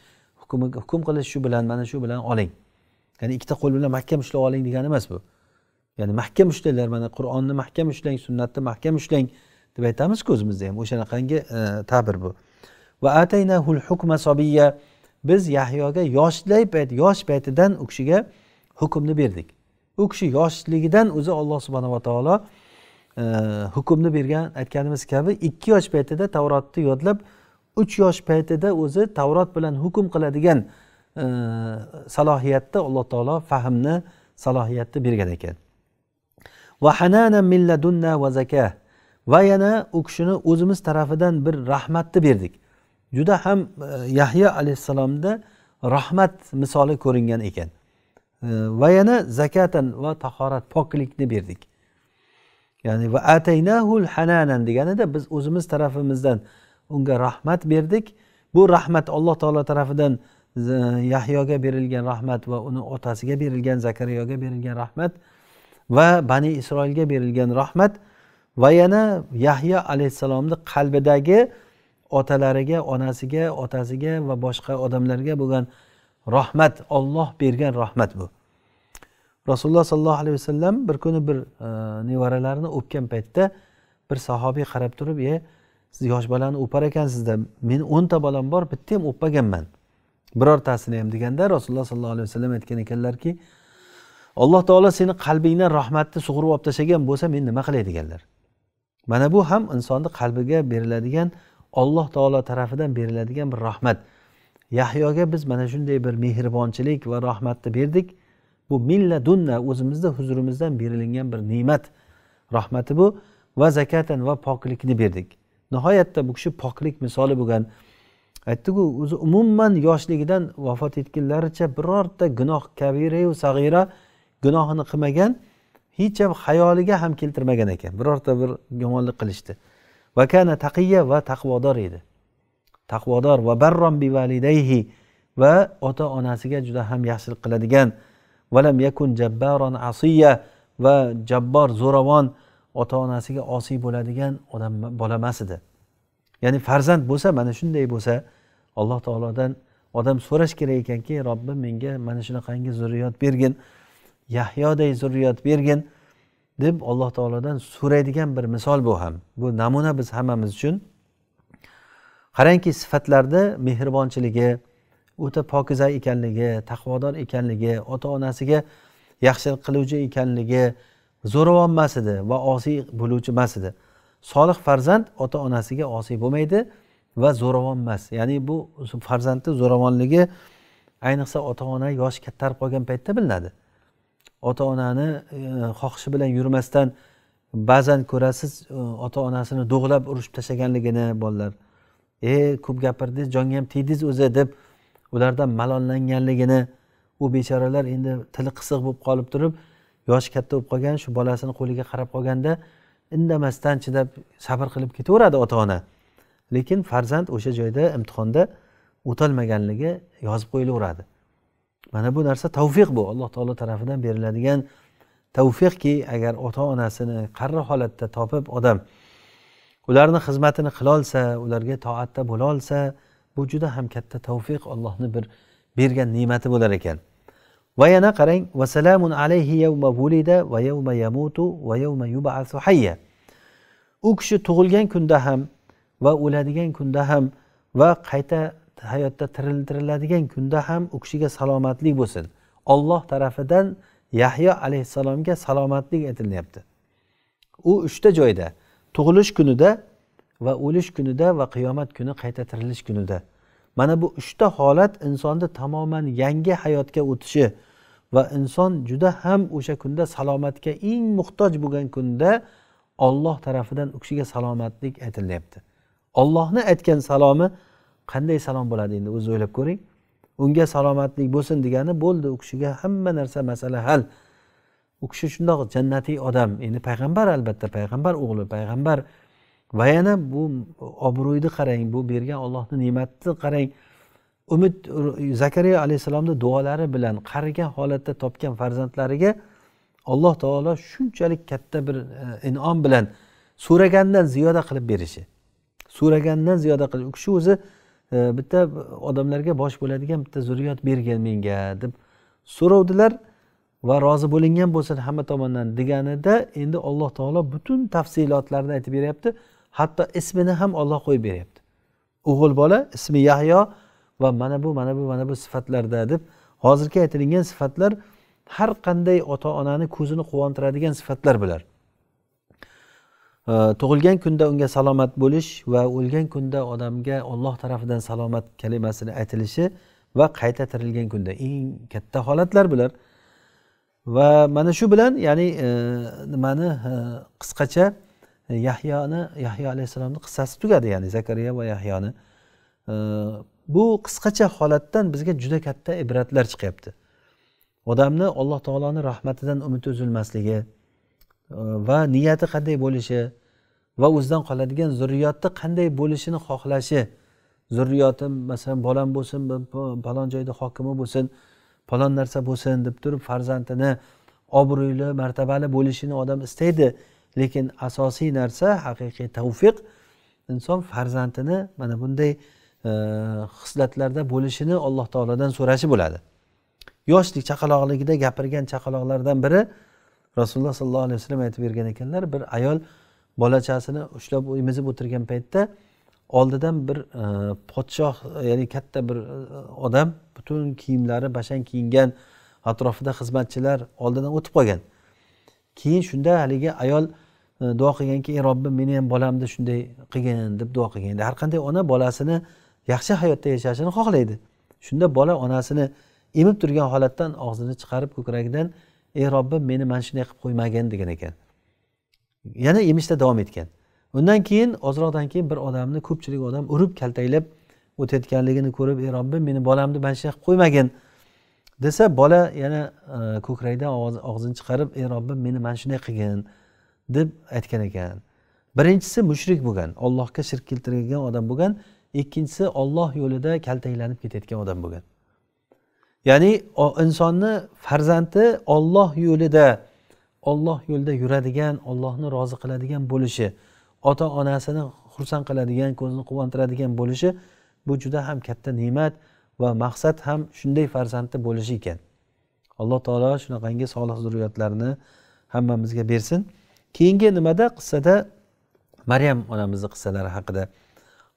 hukm qilish shu bilan mana shu bilan oling ya'ni ikkita qo'l bilan mahkam ushlab oling degani emas bu ya'ni mahkam ushlanglar mana qur'onni mahkam ushlang sunnatni mahkam ushlang deb aytamizku o'zimizda ham o'shanaqangi e, ta'bir bu va ataynahul hukma sobiya biz yahyoga yoshlay payt yosh paytidan u kishiga hukmni berdik u kishi yoshligidan o'zi olloh subhanava taolo e, hukmni bergan aytganimiz kabi ikki yosh paytida tavrotni yodlab uch yosh paytida o'zi tavrot bilan hukm qiladigan e, salohiyatda alloh taolo fahmni salohiyatni bergan ekan va hanana milladunna va zaka va yana u kishini o'zimiz tarafidan bir rahmatni berdik juda ham e, yahyo alayhissalomda rahmat misoli ko'ringan ekan e, va yana zakatan va tahorat poklikni berdik ya'ni va ataynahul hananan deganida biz o'zimiz tarafimizdan unga rahmat berdik bu rahmat alloh taolo tarafidan e, yahyoga berilgan rahmat va uni otasiga berilgan zakariyoga berilgan rahmat va bani isroilga berilgan rahmat va yana yahyo alayhissalomni qalbidagi otalariga onasiga otasiga va boshqa odamlarga bo'lgan rahmat olloh bergan rahmat bu rasululloh sollallohu alayhi vasallam bir kuni bir e, nevaralarini o'pgan paytda bir sahobiy qarab turib e siz yosh bolani o'par ekansizda men o'nta bolam bor bitta ham o'pmaganman birortasini ham deganda rasululloh sollallohu alayhi vasallam aytgan ekanlarki alloh taolo seni qalbingdan rahmatni sug'urib olib tashlagan bo'lsa men nima qilay deganlar mana bu ham insonni qalbiga beriladigan olloh taolo tarafidan beriladigan bir rahmat yahyoga biz mana shunday bir mehribonchilik va rahmatni berdik bu milladunna o'zimizni huzurimizdan berilingan bir ne'mat rahmati bu va zakatan va poklikni berdik nihoyatda bu kishi poklik misoli bo'lgan aytdiku o'zi umuman yoshligidan vafot etganlaricha birorta gunoh kabirayu sag'ira gunohini qilmagan hech ham xayoliga ham keltirmagan ekan birorta bir yomonlik qilishdi işte. va kana taqiya va taqvodor edi taqvodor va barrom bivalidayhi va ota onasiga juda ham yaxshilik qiladigan valam yakun jabbaron asiya va jabbor zo'ravon ota onasiga osiy bo'ladigan odam bo'lamas edi ya'ni farzand bo'lsa mana shunday bo'lsa alloh taolodan odam so'rash kerak ekanki robbim menga mana shunaqangi zurriyot bergin yahyoday zurriyot bergin deb alloh taolodan so'raydigan bir misol bu ham bu namuna biz hammamiz uchun qarangki sifatlarda mehribonchiligi o'ta pokiza ekanligi taqvodor ekanligi ota onasiga yaxshilik qiluvchi ekanligi zo'ravon emas edi va osiy bo'luvchi emas edi solih farzand ota onasiga osiy bo'lmaydi va zo'ravon emas ya'ni bu farzandni zo'ravonligi ayniqsa ota ona yoshi kattarib qolgan paytda bilinadi ota onani e, xohishi bilan yurmasdan ba'zan ko'rasiz e, ota onasini do'g'lab urishib tashlaganligini bolalar e ko'p gapirdingiz jonga ham tegdingiz o'zi deb ulardan malollanganligini u bechoralar endi tili qisiq bo'lib qolib turib yoshi katta bo'lib qolgan shu bolasini qo'liga qarab qolganda indamasdan chidab sabr qilib ketaveradi ota ona lekin farzand o'sha joyda imtihonda o'tolmaganligi yozib qo'yilaveradi mana bu narsa tavfiq bu alloh taolo tarafidan beriladigan tavfiqki agar ota onasini qarri holatda topib odam ularni xizmatini qilolsa ularga toatda bo'lolsa bu juda ham katta tavfiq allohni bir bergan ne'mati bo'lar ekan va yana qarang vasalamun alayhi yavma vulida va yavma yamutu va yavma yubasu hayya u kishi tug'ilgan kunda ham va o'ladigan kunda ham va qayta hayotda tiriltiriladigan kunda ham u kishiga salomatlik bo'lsin olloh tarafidan yahyo alayhissalomga salomatlik aytilyapti u uchta joyda tug'ilish kunida va o'lish kunida va qiyomat kuni qayta tirilish kunida mana bu uchta holat insonni tamoman yangi hayotga o'tishi va inson juda ham o'sha kunda salomatga eng muhtoj bo'lgan kunda olloh tarafidan u kishiga salomatlik aytilyapti ollohni aytgan salomi qanday salom bo'ladi endi o'zingiz o'ylab ko'ring unga salomatlik bo'lsin degani bo'ldi u kishiga hamma narsa masala hal u kishi shundoq jannatiy odam endi payg'ambar albatta payg'ambar o'g'li payg'ambar va yana bu obro'yni qarang bu bergan ollohni ne'matini qarang umid zakariya alayhissalomni duolari bilan qarigan holatda topgan farzandlariga alloh taolo shunchalik katta bir e, inom bilan so'ragandan ziyoda qilib berishi so'ragandan ziyoda qilib u kishi o'zi bitta odamlarga bosh bo'ladigan bitta zurriyot bergin menga deb so'rovdilar va rozi bo'lingan bo'lsin hamma tomondan deganida endi alloh taolo butun tafsilotlarni aytib beryapti hatto ismini ham olloh qo'yib beryapti o'g'il bola ismi yahyo va mana bu mana bu mana bu sifatlarda deb hozirgi aytilingan sifatlar har qanday ota onani ko'zini quvontiradigan sifatlar bular tug'ilgan kunda unga salomat bo'lish va o'lgan kunda odamga olloh tarafidan salomat kalimasini aytilishi va qayta tirilgan kunda eng katta holatlar bular va mana shu bilan ya'ni e, nimani e, qisqacha e, yahyoni yahyo alayhissalomni qissasi tugadi ya'ni zakariya va yahyoni bu qisqacha holatdan bizga juda katta ibratlar chiqyapti odamni alloh taoloni rahmatidan umidi uzilmasligi Э, va niyati qanday bo'lishi va o'zidan qoladigan zurriyotni qanday bo'lishini xohlashi zurriyotim masalan bolam bo'lsin palon joyni hokimi bo'lsin palon narsa bo'lsin deb turib farzandini obro'li martabali bo'lishini odam istaydi lekin asosiy narsa haqiqiy tavfiq inson farzandini mana bunday hislatlarda e, bo'lishini alloh taolodan so'rashi bo'ladi yoshlik chaqaloqligida gapirgan chaqaloqlardan biri rasululloh sollallohu alayhi vasallam aytib bergan ekanlar bir ayol bolachasini ushlab emizib o'tirgan paytda oldidan bir e, podshoh ya'ni katta bir e, odam butun kiyimlari bashang kiyingan atrofida xizmatchilar oldidan o'tib qolgan keyin shunda haligi ayol e, duo qilganki ey robbim meni ham bolamni shunday qilgin deb duo qilgan har qanday ona bolasini yaxshi hayotda yashashini xohlaydi shunda bola onasini emib turgan holatdan og'zini chiqarib ko'kragidan ey robbim meni mana shunday qilib qo'ymagin degan ekan yana emishda davom etgan undan keyin ozroqdan keyin bir odamni ko'pchilik odam urib kaltaklab o'tayotganligini ko'rib ey robbim meni bolamni mana shunday qilib qo'ymagin desa bola yana e, ko'kragidan og'zini chiqarib ey robbim meni mana shunday qilgin deb aytgan ekan birinchisi mushrik bo'lgan ollohga shirk keltirgan odam bo'lgan ikkinchisi olloh yo'lida kaltaklanib ketayotgan odam bo'lgan ya'ni insonni farzandi olloh yo'lida olloh yo'lida yuradigan ollohni rozi qiladigan bo'lishi ota onasini xursand qiladigan ko'zini quvontiradigan bo'lishi bu juda ham katta ne'mat va maqsad ham shunday farzandni bo'lishi ekan alloh taolo shunaqangi solih zurriyotlarni hammamizga bersin keyingi nimada qissada maryam onamizni qissalari haqida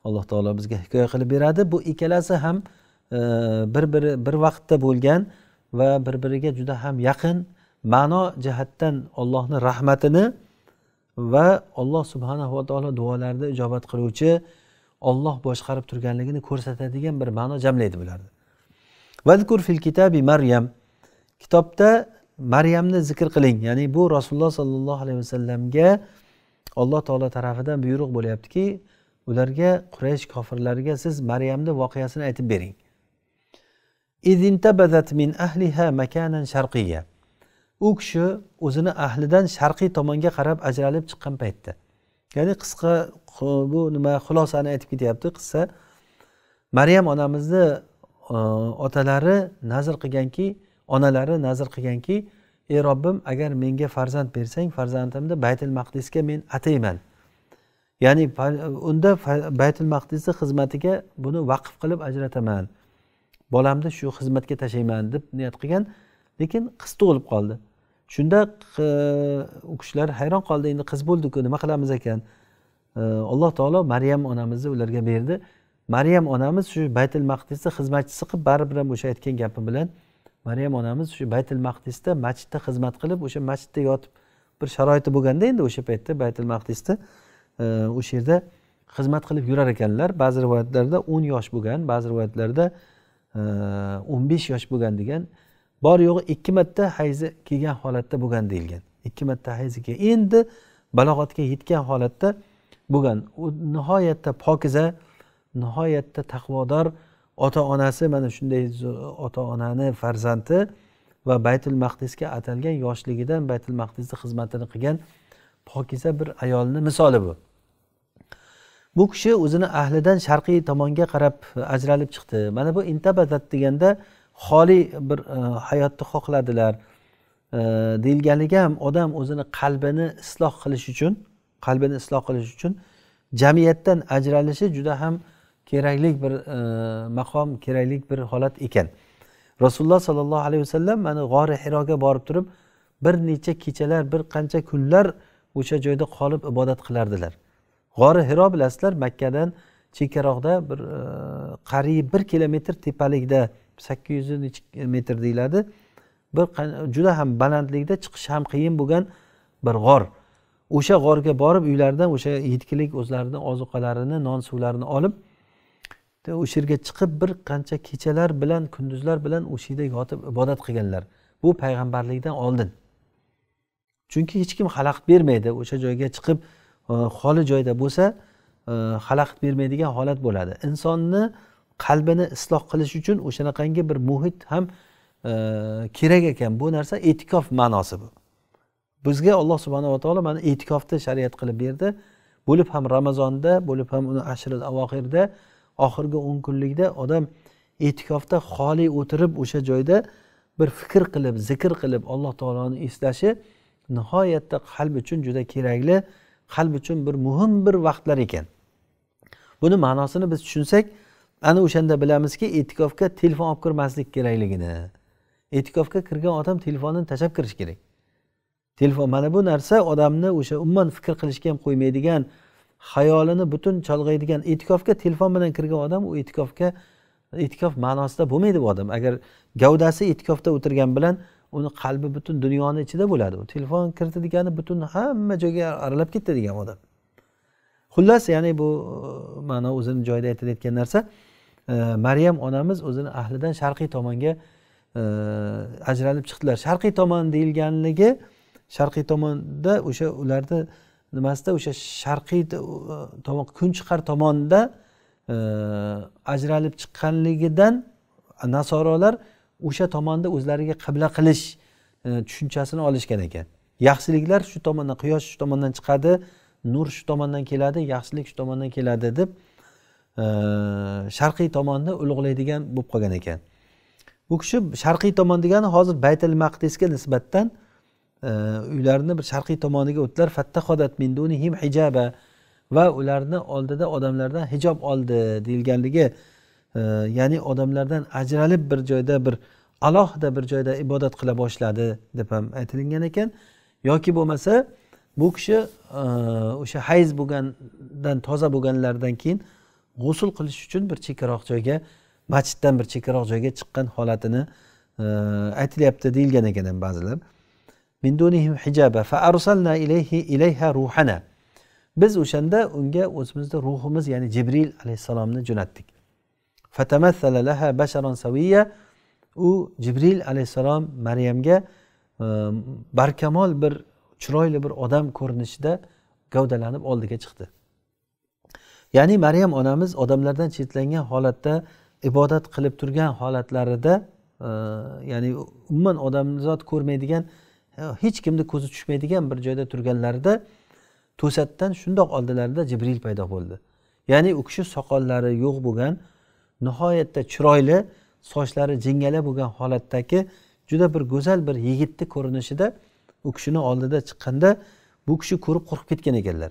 alloh taolo bizga hikoya qilib beradi bu ikkalasi ham bir biri bir vaqtda bo'lgan va bir biriga juda ham yaqin ma'no jihatdan ollohni rahmatini va olloh subhanahu va taolo duolarni ijobat qiluvchi olloh boshqarib turganligini ko'rsatadigan bir ma'no jamlaydi bularni vazkur fil kitabi maryam kitobda maryamni zikr qiling ya'ni bu rasululloh sollallohu alayhi vasallamga alloh taolo tarafidan buyruq bo'lyaptiki ularga quraysh kofirlariga siz maryamni voqeasini aytib bering min ahliha makanan sharqiya u kishi o'zini ahlidan sharqiy tomonga qarab ajralib chiqqan paytda ya'ni qisqa bu nima xulosani aytib ketyapti qissa maryam onamizni e, otalari nazr qilganki onalari nazr qilganki ey robbim agar menga farzand bersang farzandimni baytil maqdisga men atayman ya'ni unda baytil maqdisni xizmatiga buni vaqf qilib ajrataman bolamni shu xizmatga tashlayman deb niyat qilgan lekin qiz tug'ilib qoldi shunda u kishilar hayron qoldi endi qiz bo'ldiku nima qilamiz ekan e, alloh taolo maryam onamizni ularga berdi maryam onamiz shu baytil maqdisni xizmatchisi qilib baribir ham o'sha aytgan gapi bilan maryam onamiz shu baytil maqdisda masjidda xizmat qilib o'sha masjidda yotib bir sharoiti bo'lganda endi o'sha paytda baytil maqdisda e, o'sha yerda xizmat qilib yurar ekanlar ba'zi rivoyatlarda o'n yosh bo'lgan ba'zi rivoyatlarda o'n besh yosh bo'lgan degan bor yo'g'i ikki marta hayzi kelgan holatda bo'lgan deyilgan ikki marta hayzi kelgan endi balog'atga yetgan holatda bo'lgan u nihoyatda pokiza nihoyatda taqvodor ota onasi mana shunday ota onani farzandi va baytul maqdisga atalgan yoshligidan baytul mahdisni xizmatini qilgan pokiza bir ayolni misoli bu bu kishi o'zini ahlidan sharqiy tomonga qarab e, ajralib chiqdi mana bu intabadat deganda xoli bir e, hayotni xohladilar e, deyilganligi ham odam o'zini qalbini isloh qilish uchun qalbini isloh qilish uchun jamiyatdan ajralishi juda ham kerakli bir maqom kerakli bir holat ekan rasululloh sollallohu alayhi vasallam mana g'ori hiroga borib turib bir necha kechalar bir qancha kunlar o'sha joyda qolib ibodat qilardilar g'ori hiro bilasizlar makkadan chekkaroqda bir e, qariyb bir kilometr tepalikda sakkiz yuz metr deyiladi bir juda ham balandlikda chiqish ham qiyin bo'lgan bir g'or o'sha g'orga borib uylaridan o'sha yetkilik o'zlarini ozuqalarini non suvlarini olib o'sha yerga chiqib bir qancha kechalar bilan kunduzlar bilan o'sha yerda yotib ibodat qilganlar bu payg'ambarlikdan oldin chunki hech kim xalaqit bermaydi o'sha joyga chiqib xoli joyda bo'lsa e, xalaqit bermaydigan holat bo'ladi insonni qalbini isloh qilish uchun o'shanaqangi bir muhit ham e, kerak ekan bu narsa e'tikof ma'nosi bu bizga alloh subhanava taolo mana e'tikofni shariat qilib berdi bo'lib ham ramazonda bo'lib ham uni ashri avohirda oxirgi o'n kunlikda odam e'tikofda xoli o'tirib o'sha joyda bir fikr qilib zikr qilib alloh taoloni eslashi nihoyatda qalb uchun juda kerakli qalb uchun bir muhim bir vaqtlar ekan buni ma'nosini biz tushunsak ana o'shanda bilamizki e'tikofga telefon olib kirmaslik kerakligini e'tikofga kirgan odam telefonini tashlab kirishi kerak telefon mana bu narsa odamni o'sha umuman fikr qilishga ham qo'ymaydigan xayolini butun cholg'aydigan e'tikofga telefon bilan kirgan odam u e'tikofga e'tikof ma'nosida bo'lmaydi bu odam agar gavdasi e'tikofda o'tirgan bilan uni qalbi butun dunyoni ichida bo'ladi u telefon kiritdi degani butun hamma joyga aralab ketdi degan odam xullas ya'ni bu e, ma'no o'zini joyida aytilayotgan narsa e, maryam onamiz o'zini ahlidan sharqiy tomonga e, ajralib chiqdilar sharqiy tomon deyilganligi sharqiy tomonda o'sha ularni nimasida o'sha sharqiy tomon kun chiqar tomonda ajralib chiqqanligidan nasorolar o'sha tomonda o'zlariga qibla qilish e, tushunchasini olishgan ekan yaxshiliklar shu tomondan quyosh shu tomondan chiqadi nur shu tomondan keladi yaxshilik shu tomondan keladi deb e, sharqiy tomonni ulug'laydigan bo'lib qolgan ekan bu kishi sharqiy tomon degani hozir baytil maqdisga nisbatan e, uylarini bir sharqiy tomoniga o'tdilar fattahodat minduni him hijaba va ularni oldida odamlardan hijob oldi deyilganligi ya'ni odamlardan ajralib bir joyda bir alohida bir joyda ibodat qila boshladi deb ham aytilingan ekan yoki bo'lmasa bu kishi e, o'sha hayz bo'lgandan toza bo'lganlaridan keyin g'usul qilish uchun bir chekkaroq joyga masjiddan bir chekkaroq joyga chiqqan holatini e, aytilyapti deyilgan ekan ham ba'zilar hijaba fa arsalna ilayhi ilayha ruhana biz o'shanda unga o'zimizni ruhimiz ya'ni jibril alayhissalomni jo'natdik u jibril alayhissalom maryamga e, barkamol bir chiroyli bir odam ko'rinishida gavdalanib oldiga chiqdi ya'ni maryam onamiz odamlardan chetlangan holatda ibodat qilib turgan holatlarida e, ya'ni umuman odamzod ko'rmaydigan e, hech kimni ko'zi tushmaydigan bir joyda turganlarida to'satdan shundoq oldilarida jibril paydo bo'ldi ya'ni u kishi soqollari yo'q bo'lgan nihoyatda chiroyli sochlari jingala bo'lgan holatdagi juda bir go'zal bir yigitni ko'rinishida u kishini oldida chiqqanda bu kishi ko'rib qo'rqib ketgan ekanlar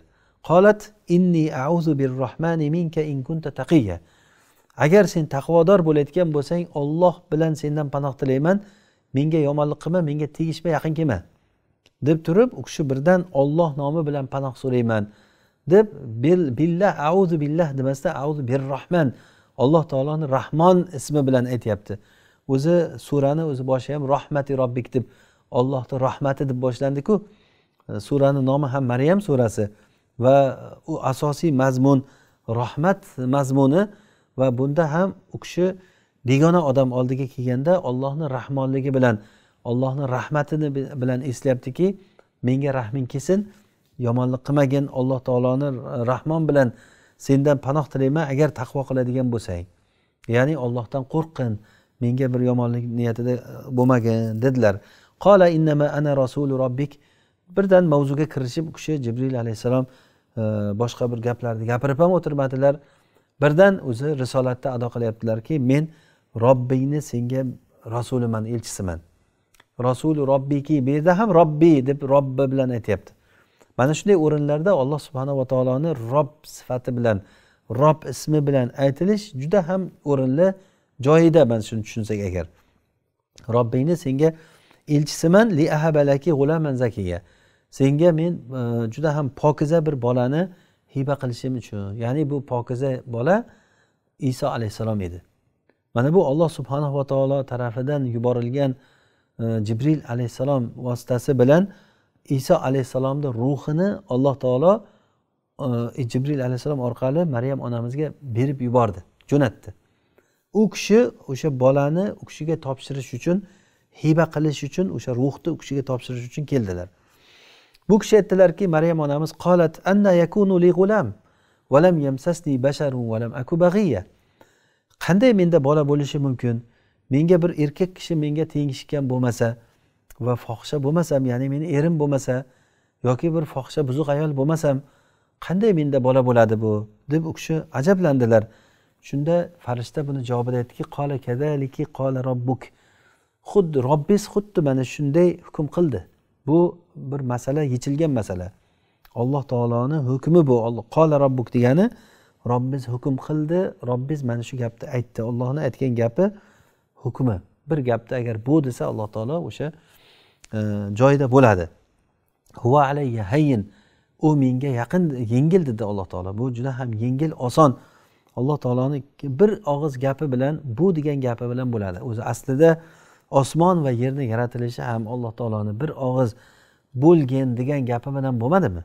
qolat inni auzu birrohmani minka in kunta taqiya agar sen taqvodor bo'layotgan bo'lsang olloh bilan sendan panoh tilayman menga yomonlik qilma menga tegishma yaqin kelma deb turib u kishi birdan olloh nomi bilan panoh so'rayman deb billah auzu billah demasdan auzu bir rohman alloh taoloni rahmon ismi bilan aytyapti o'zi surani o'zi boshi ham rohmati robbik deb ollohni rahmati deb boshlandiku surani nomi ham maryam surasi va u asosiy mazmun rahmat mazmuni va bunda ham u kishi begona odam oldiga kelganda ollohni rahmonligi bilan ollohni rahmatini bilan eslayaptiki menga rahming kelsin yomonlik qilmagin alloh taoloni rahmon bilan sendan panoh tilayman agar taqvo qiladigan bo'lsang ya'ni ollohdan qo'rqqin menga bir yomonlik niyatida e, bo'lmagin dedilar qola innama ana rasuli robbik birdan mavzuga kirishib u kishi jibril alayhissalom e, boshqa bir gaplarni gapirib ham o'tirmadilar birdan o'zi risolatni ado qilyaptilarki men robbingni senga rasuliman elchisiman rasuli robbiki bu yerda ham robbiy deb robbi bilan aytyapti mana shunday o'rinlarda alloh subhanava taoloni rob sifati bilan rob ismi bilan aytilish juda ham o'rinli joyida mana shuni tushunsak agar robbingni senga elchisiman li ahabalaki g'ulaman zakiya senga men e, juda ham pokiza bir bolani hiba qilishim uchun ya'ni bu pokiza bola iso alayhissalom edi mana bu olloh subhanava taolo tarafidan yuborilgan e, jibril alayhissalom vositasi bilan iso alayhissalomni ruhini alloh taolo e, jibril alayhissalom orqali maryam onamizga berib yubordi jo'natdi u kishi o'sha bolani u kishiga topshirish uchun hiba qilish uchun o'sha ruhni u kishiga topshirish uchun keldilar bu kishi aytdilarki maryam onamiz qolat anna yakunu li g'ulam valam yamsasni valam aku bag'iya qanday menda bola bo'lishi mumkin menga bir erkak kishi menga tengishgan bo'lmasa va fohisha bo'lmasam ya'ni meni erim bo'lmasa yoki bir fohisha buzuq ayol bo'lmasam qanday menda bola bo'ladi bu deb u kishi ajablandilar shunda farishta buni javobida aytdiki qola kadaliki qola robbuk xuddi robbingiz xuddi mana shunday hukm qildi bu bir masala yechilgan masala alloh taoloni hukmi bu qola robbuk degani robbingiz hukm qildi robbingiz mana shu gapni aytdi ollohni aytgan gapi hukmi bir gapni agar bu desa alloh taolo o'sha E, joyida bo'ladi huva hayyin u menga yaqin yengil dedi alloh taolo bu juda ham yengil oson alloh taoloni bir og'iz gapi bilan bu degan gapi bilan bo'ladi o'zi aslida osmon va yerni yaratilishi ham alloh taoloni bir og'iz bo'lgin degan gapi bilan bo'lmadimi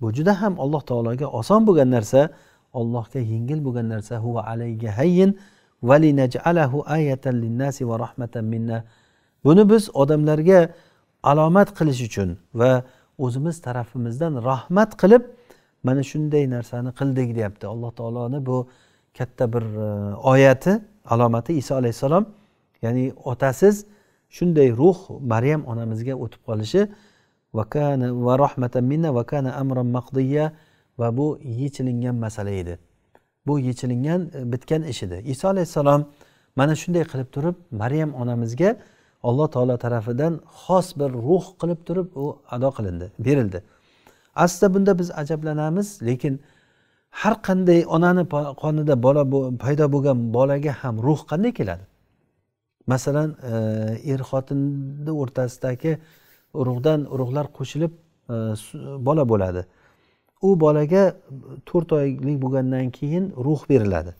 bu juda ham alloh taologa oson bo'lgan narsa allohga yengil bo'lgan narsa huva alayga hayyin valinajalahu ayatan va rahmatan minna buni biz odamlarga alomat qilish uchun va o'zimiz tarafimizdan rahmat qilib mana shunday narsani qildik deyapti alloh taoloni bu katta bir e, oyati alomati iso alayhissalom ya'ni otasiz shunday ruh maryam onamizga o'tib qolishi va rahmatan minna va kana maqdiya va bu yechilingan masala edi bu yechilingan e, bitgan ish edi iso alayhissalom mana shunday qilib turib maryam onamizga alloh taolo tarafidan xos bir ruh qilib turib u ado qilindi berildi aslida bunda biz ajablanamiz lekin har qanday onani qonida bola paydo bo'lgan bolaga ham ruh qanday keladi masalan e, er xotinni o'rtasidagi urug'dan urug'lar qo'shilib e, bola bo'ladi u bolaga to'rt oylik bo'lgandan keyin ruh beriladi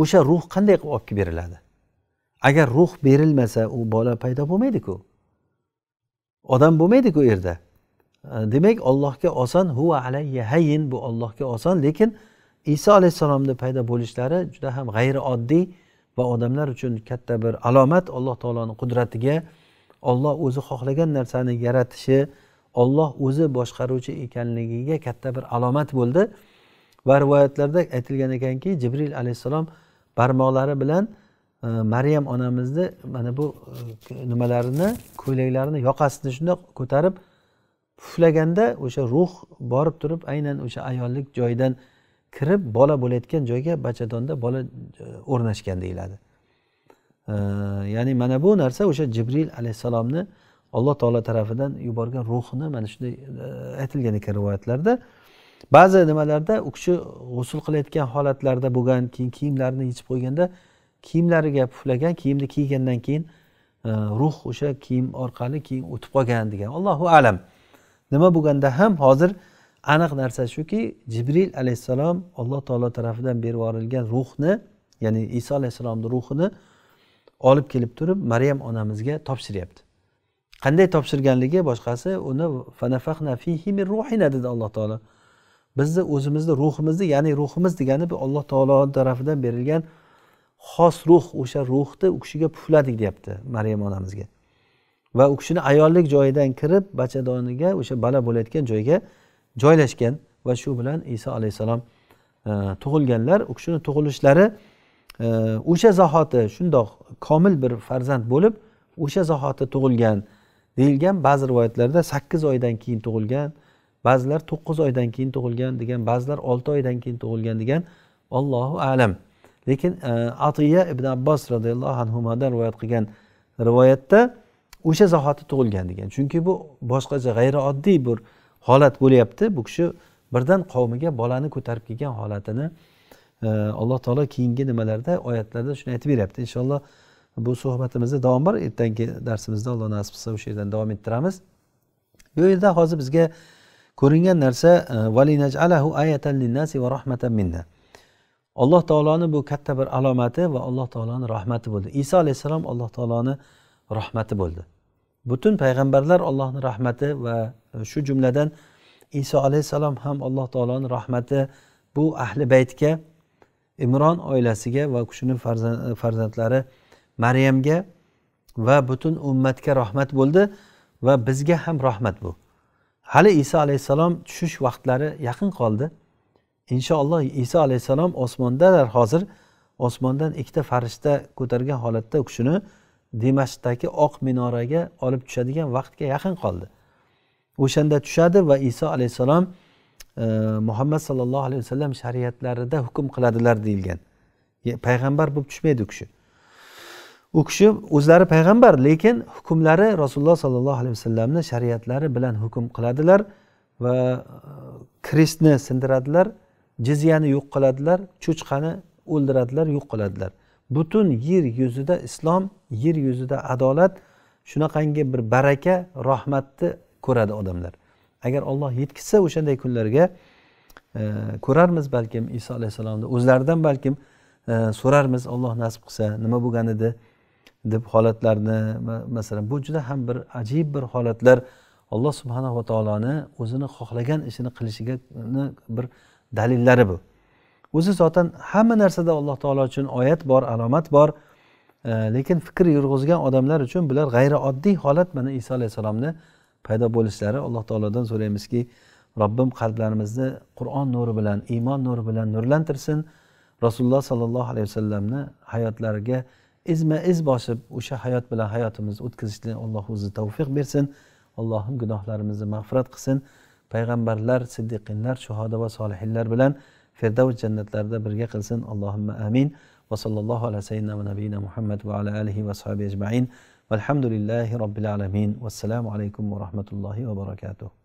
o'sha ruh qanday qilib olib kelib beriladi agar ruh berilmasa u bola paydo bo'lmaydiku odam bo'lmaydiku yerda e, demak ollohga oson huva alayya hayin bu ollohga oson lekin iso alayhissalomni paydo bo'lishlari juda ham g'ayrioddiy va odamlar uchun katta bir alomat alloh taoloni qudratiga olloh o'zi xohlagan narsani yaratishi olloh o'zi boshqaruvchi ekanligiga katta bir alomat bo'ldi va rivoyatlarda aytilgan ekanki jibril alayhissalom barmoqlari bilan maryam onamizni mana bu e, nimalarini ko'ylaklarini yoqasini shundoq ko'tarib puflaganda o'sha ruh borib turib aynan o'sha ayollik joyidan kirib bola bo'layotgan joyga bachadonda bola e, o'rnashgan deyiladi ya'ni mana bu narsa o'sha jibril alayhissalomni alloh taolo tarafidan yuborgan ruhini mana shunday e, aytilgan ekan rivoyatlarda ba'zi nimalarda u kishi g'usul qilayotgan holatlarda bo'lgan keyin kiyimlarini yechib qo'yganda kiyimlariga puflagan kiyimni kiygandan keyin e, ruh o'sha kiyim orqali keyin o'tib qolgan degan allohu alam nima bo'lganda ham hozir aniq narsa shuki jibril alayhissalom alloh taolo tarafidan berib yuborilgan ruhni ya'ni iso alayhissalomni ruhini olib kelib turib maryam onamizga topshiryapti qanday topshirganligi boshqasi uni fanafaxna fihi min ruhina dedi alloh taolo bizni o'zimizni ruhimizni ya'ni ruhimiz degani bu alloh taolo tarafidan berilgan xos ruh o'sha ruhni u kishiga pufladik deyapti maryam onamizga va u kishini ayollik joyidan kirib bachadoniga o'sha bala bo'layotgan joyga joylashgan va shu bilan iso alayhissalom e, tug'ilganlar u kishini tug'ilishlari e, o'sha zahoti shundoq komil bir farzand bo'lib o'sha zahoti tug'ilgan deyilgan ba'zi rivoyatlarda sakkiz oydan keyin tug'ilgan ba'zilar to'qqiz oydan keyin tug'ilgan degan ba'zilar olti oydan keyin tug'ilgan degan ollohu alam lekin e, atiya ibn abbos roziyallohu anhudan rivoyat qilgan rivoyatda o'sha zahoti tug'ilgan degan chunki bu boshqacha g'ayrioddiy bir holat bo'lyapti bu kishi birdan qavmiga bolani ko'tarib kelgan holatini e, alloh taolo keyingi nimalarda oyatlarda shuni aytib beryapti inshaalloh bu suhbatimizda davom bor ertangi darsimizda alloh nasib qilsa o'sha yerdan davom ettiramiz bu yerda hozir bizga ko'ringan narsa e, ayatan va alloh taoloni bu katta bir alomati va alloh taoloni rahmati bo'ldi iso alayhissalom alloh taoloni rahmati bo'ldi butun payg'ambarlar allohni rahmati va shu jumladan iso alayhissalom ham alloh taoloni rahmati bu ahli baytga imron oilasiga va shuni farzandlari maryamga va butun ummatga rahmat bo'ldi va bizga ham rahmat bu hali iso alayhissalom tushish vaqtlari yaqin qoldi inshaalloh iso alayhissalom osmondalar hozir osmondan ikkita farishta ko'targan holatda u kishini dimashqdagi oq minoraga olib tushadigan vaqtga yaqin qoldi o'shanda tushadi va iso alayhissalom e, muhammad sollallohu alayhi vasallam shariatlarida hukm qiladilar deyilgan payg'ambar bo'lib tushmaydi u kishi u kishi o'zlari payg'ambar lekin hukmlari rasululloh sollallohu alayhi vasallamni shariatlari bilan hukm qiladilar va e, kristni sindiradilar jizyani yo'q qiladilar cho'chqani o'ldiradilar yo'q qiladilar butun yer yuzida islom yer yuzida adolat shunaqangi bir baraka rahmatni ko'radi odamlar agar olloh yetkazsa o'shanday kunlarga e, ko'rarmiz balkim iso alayhissalomni o'zlaridan balkim e, so'rarmiz olloh nasib qilsa nima bo'lgan edi deb holatlarni masalan bu juda ham bir ajib bir holatlar alloh subhanava taoloni o'zini xohlagan ishini qilishiga bir dalillari bu o'zi zotan hamma narsada alloh taolo uchun oyat bor alomat bor lekin fikr yurg'izgan odamlar uchun bular g'ayrioddiy holat mana iso alayhissalomni paydo bo'lishlari alloh taolodan so'raymizki robbim qalblarimizni qur'on nuri bilan iymon nuri bilan nurlantirsin rasululloh sollallohu alayhi vasallamni hayotlariga izma iz bosib o'sha hayot bilan hayotimizni o'tkazishni alloh o'zi tavfiq bersin allohim gunohlarimizni mag'firat qilsin payg'ambarlar siddiqinlar shuhoda va solihinlar bilan firdavs jannatlarida birga qilsin allohimma amin va sallallohu ala sayyidina va nabiyina muhammad va ala alihi va sahbihi ajmain valhamdulillahi robbil alamin vassalomu alaykum va rahmatullohi va barakatuh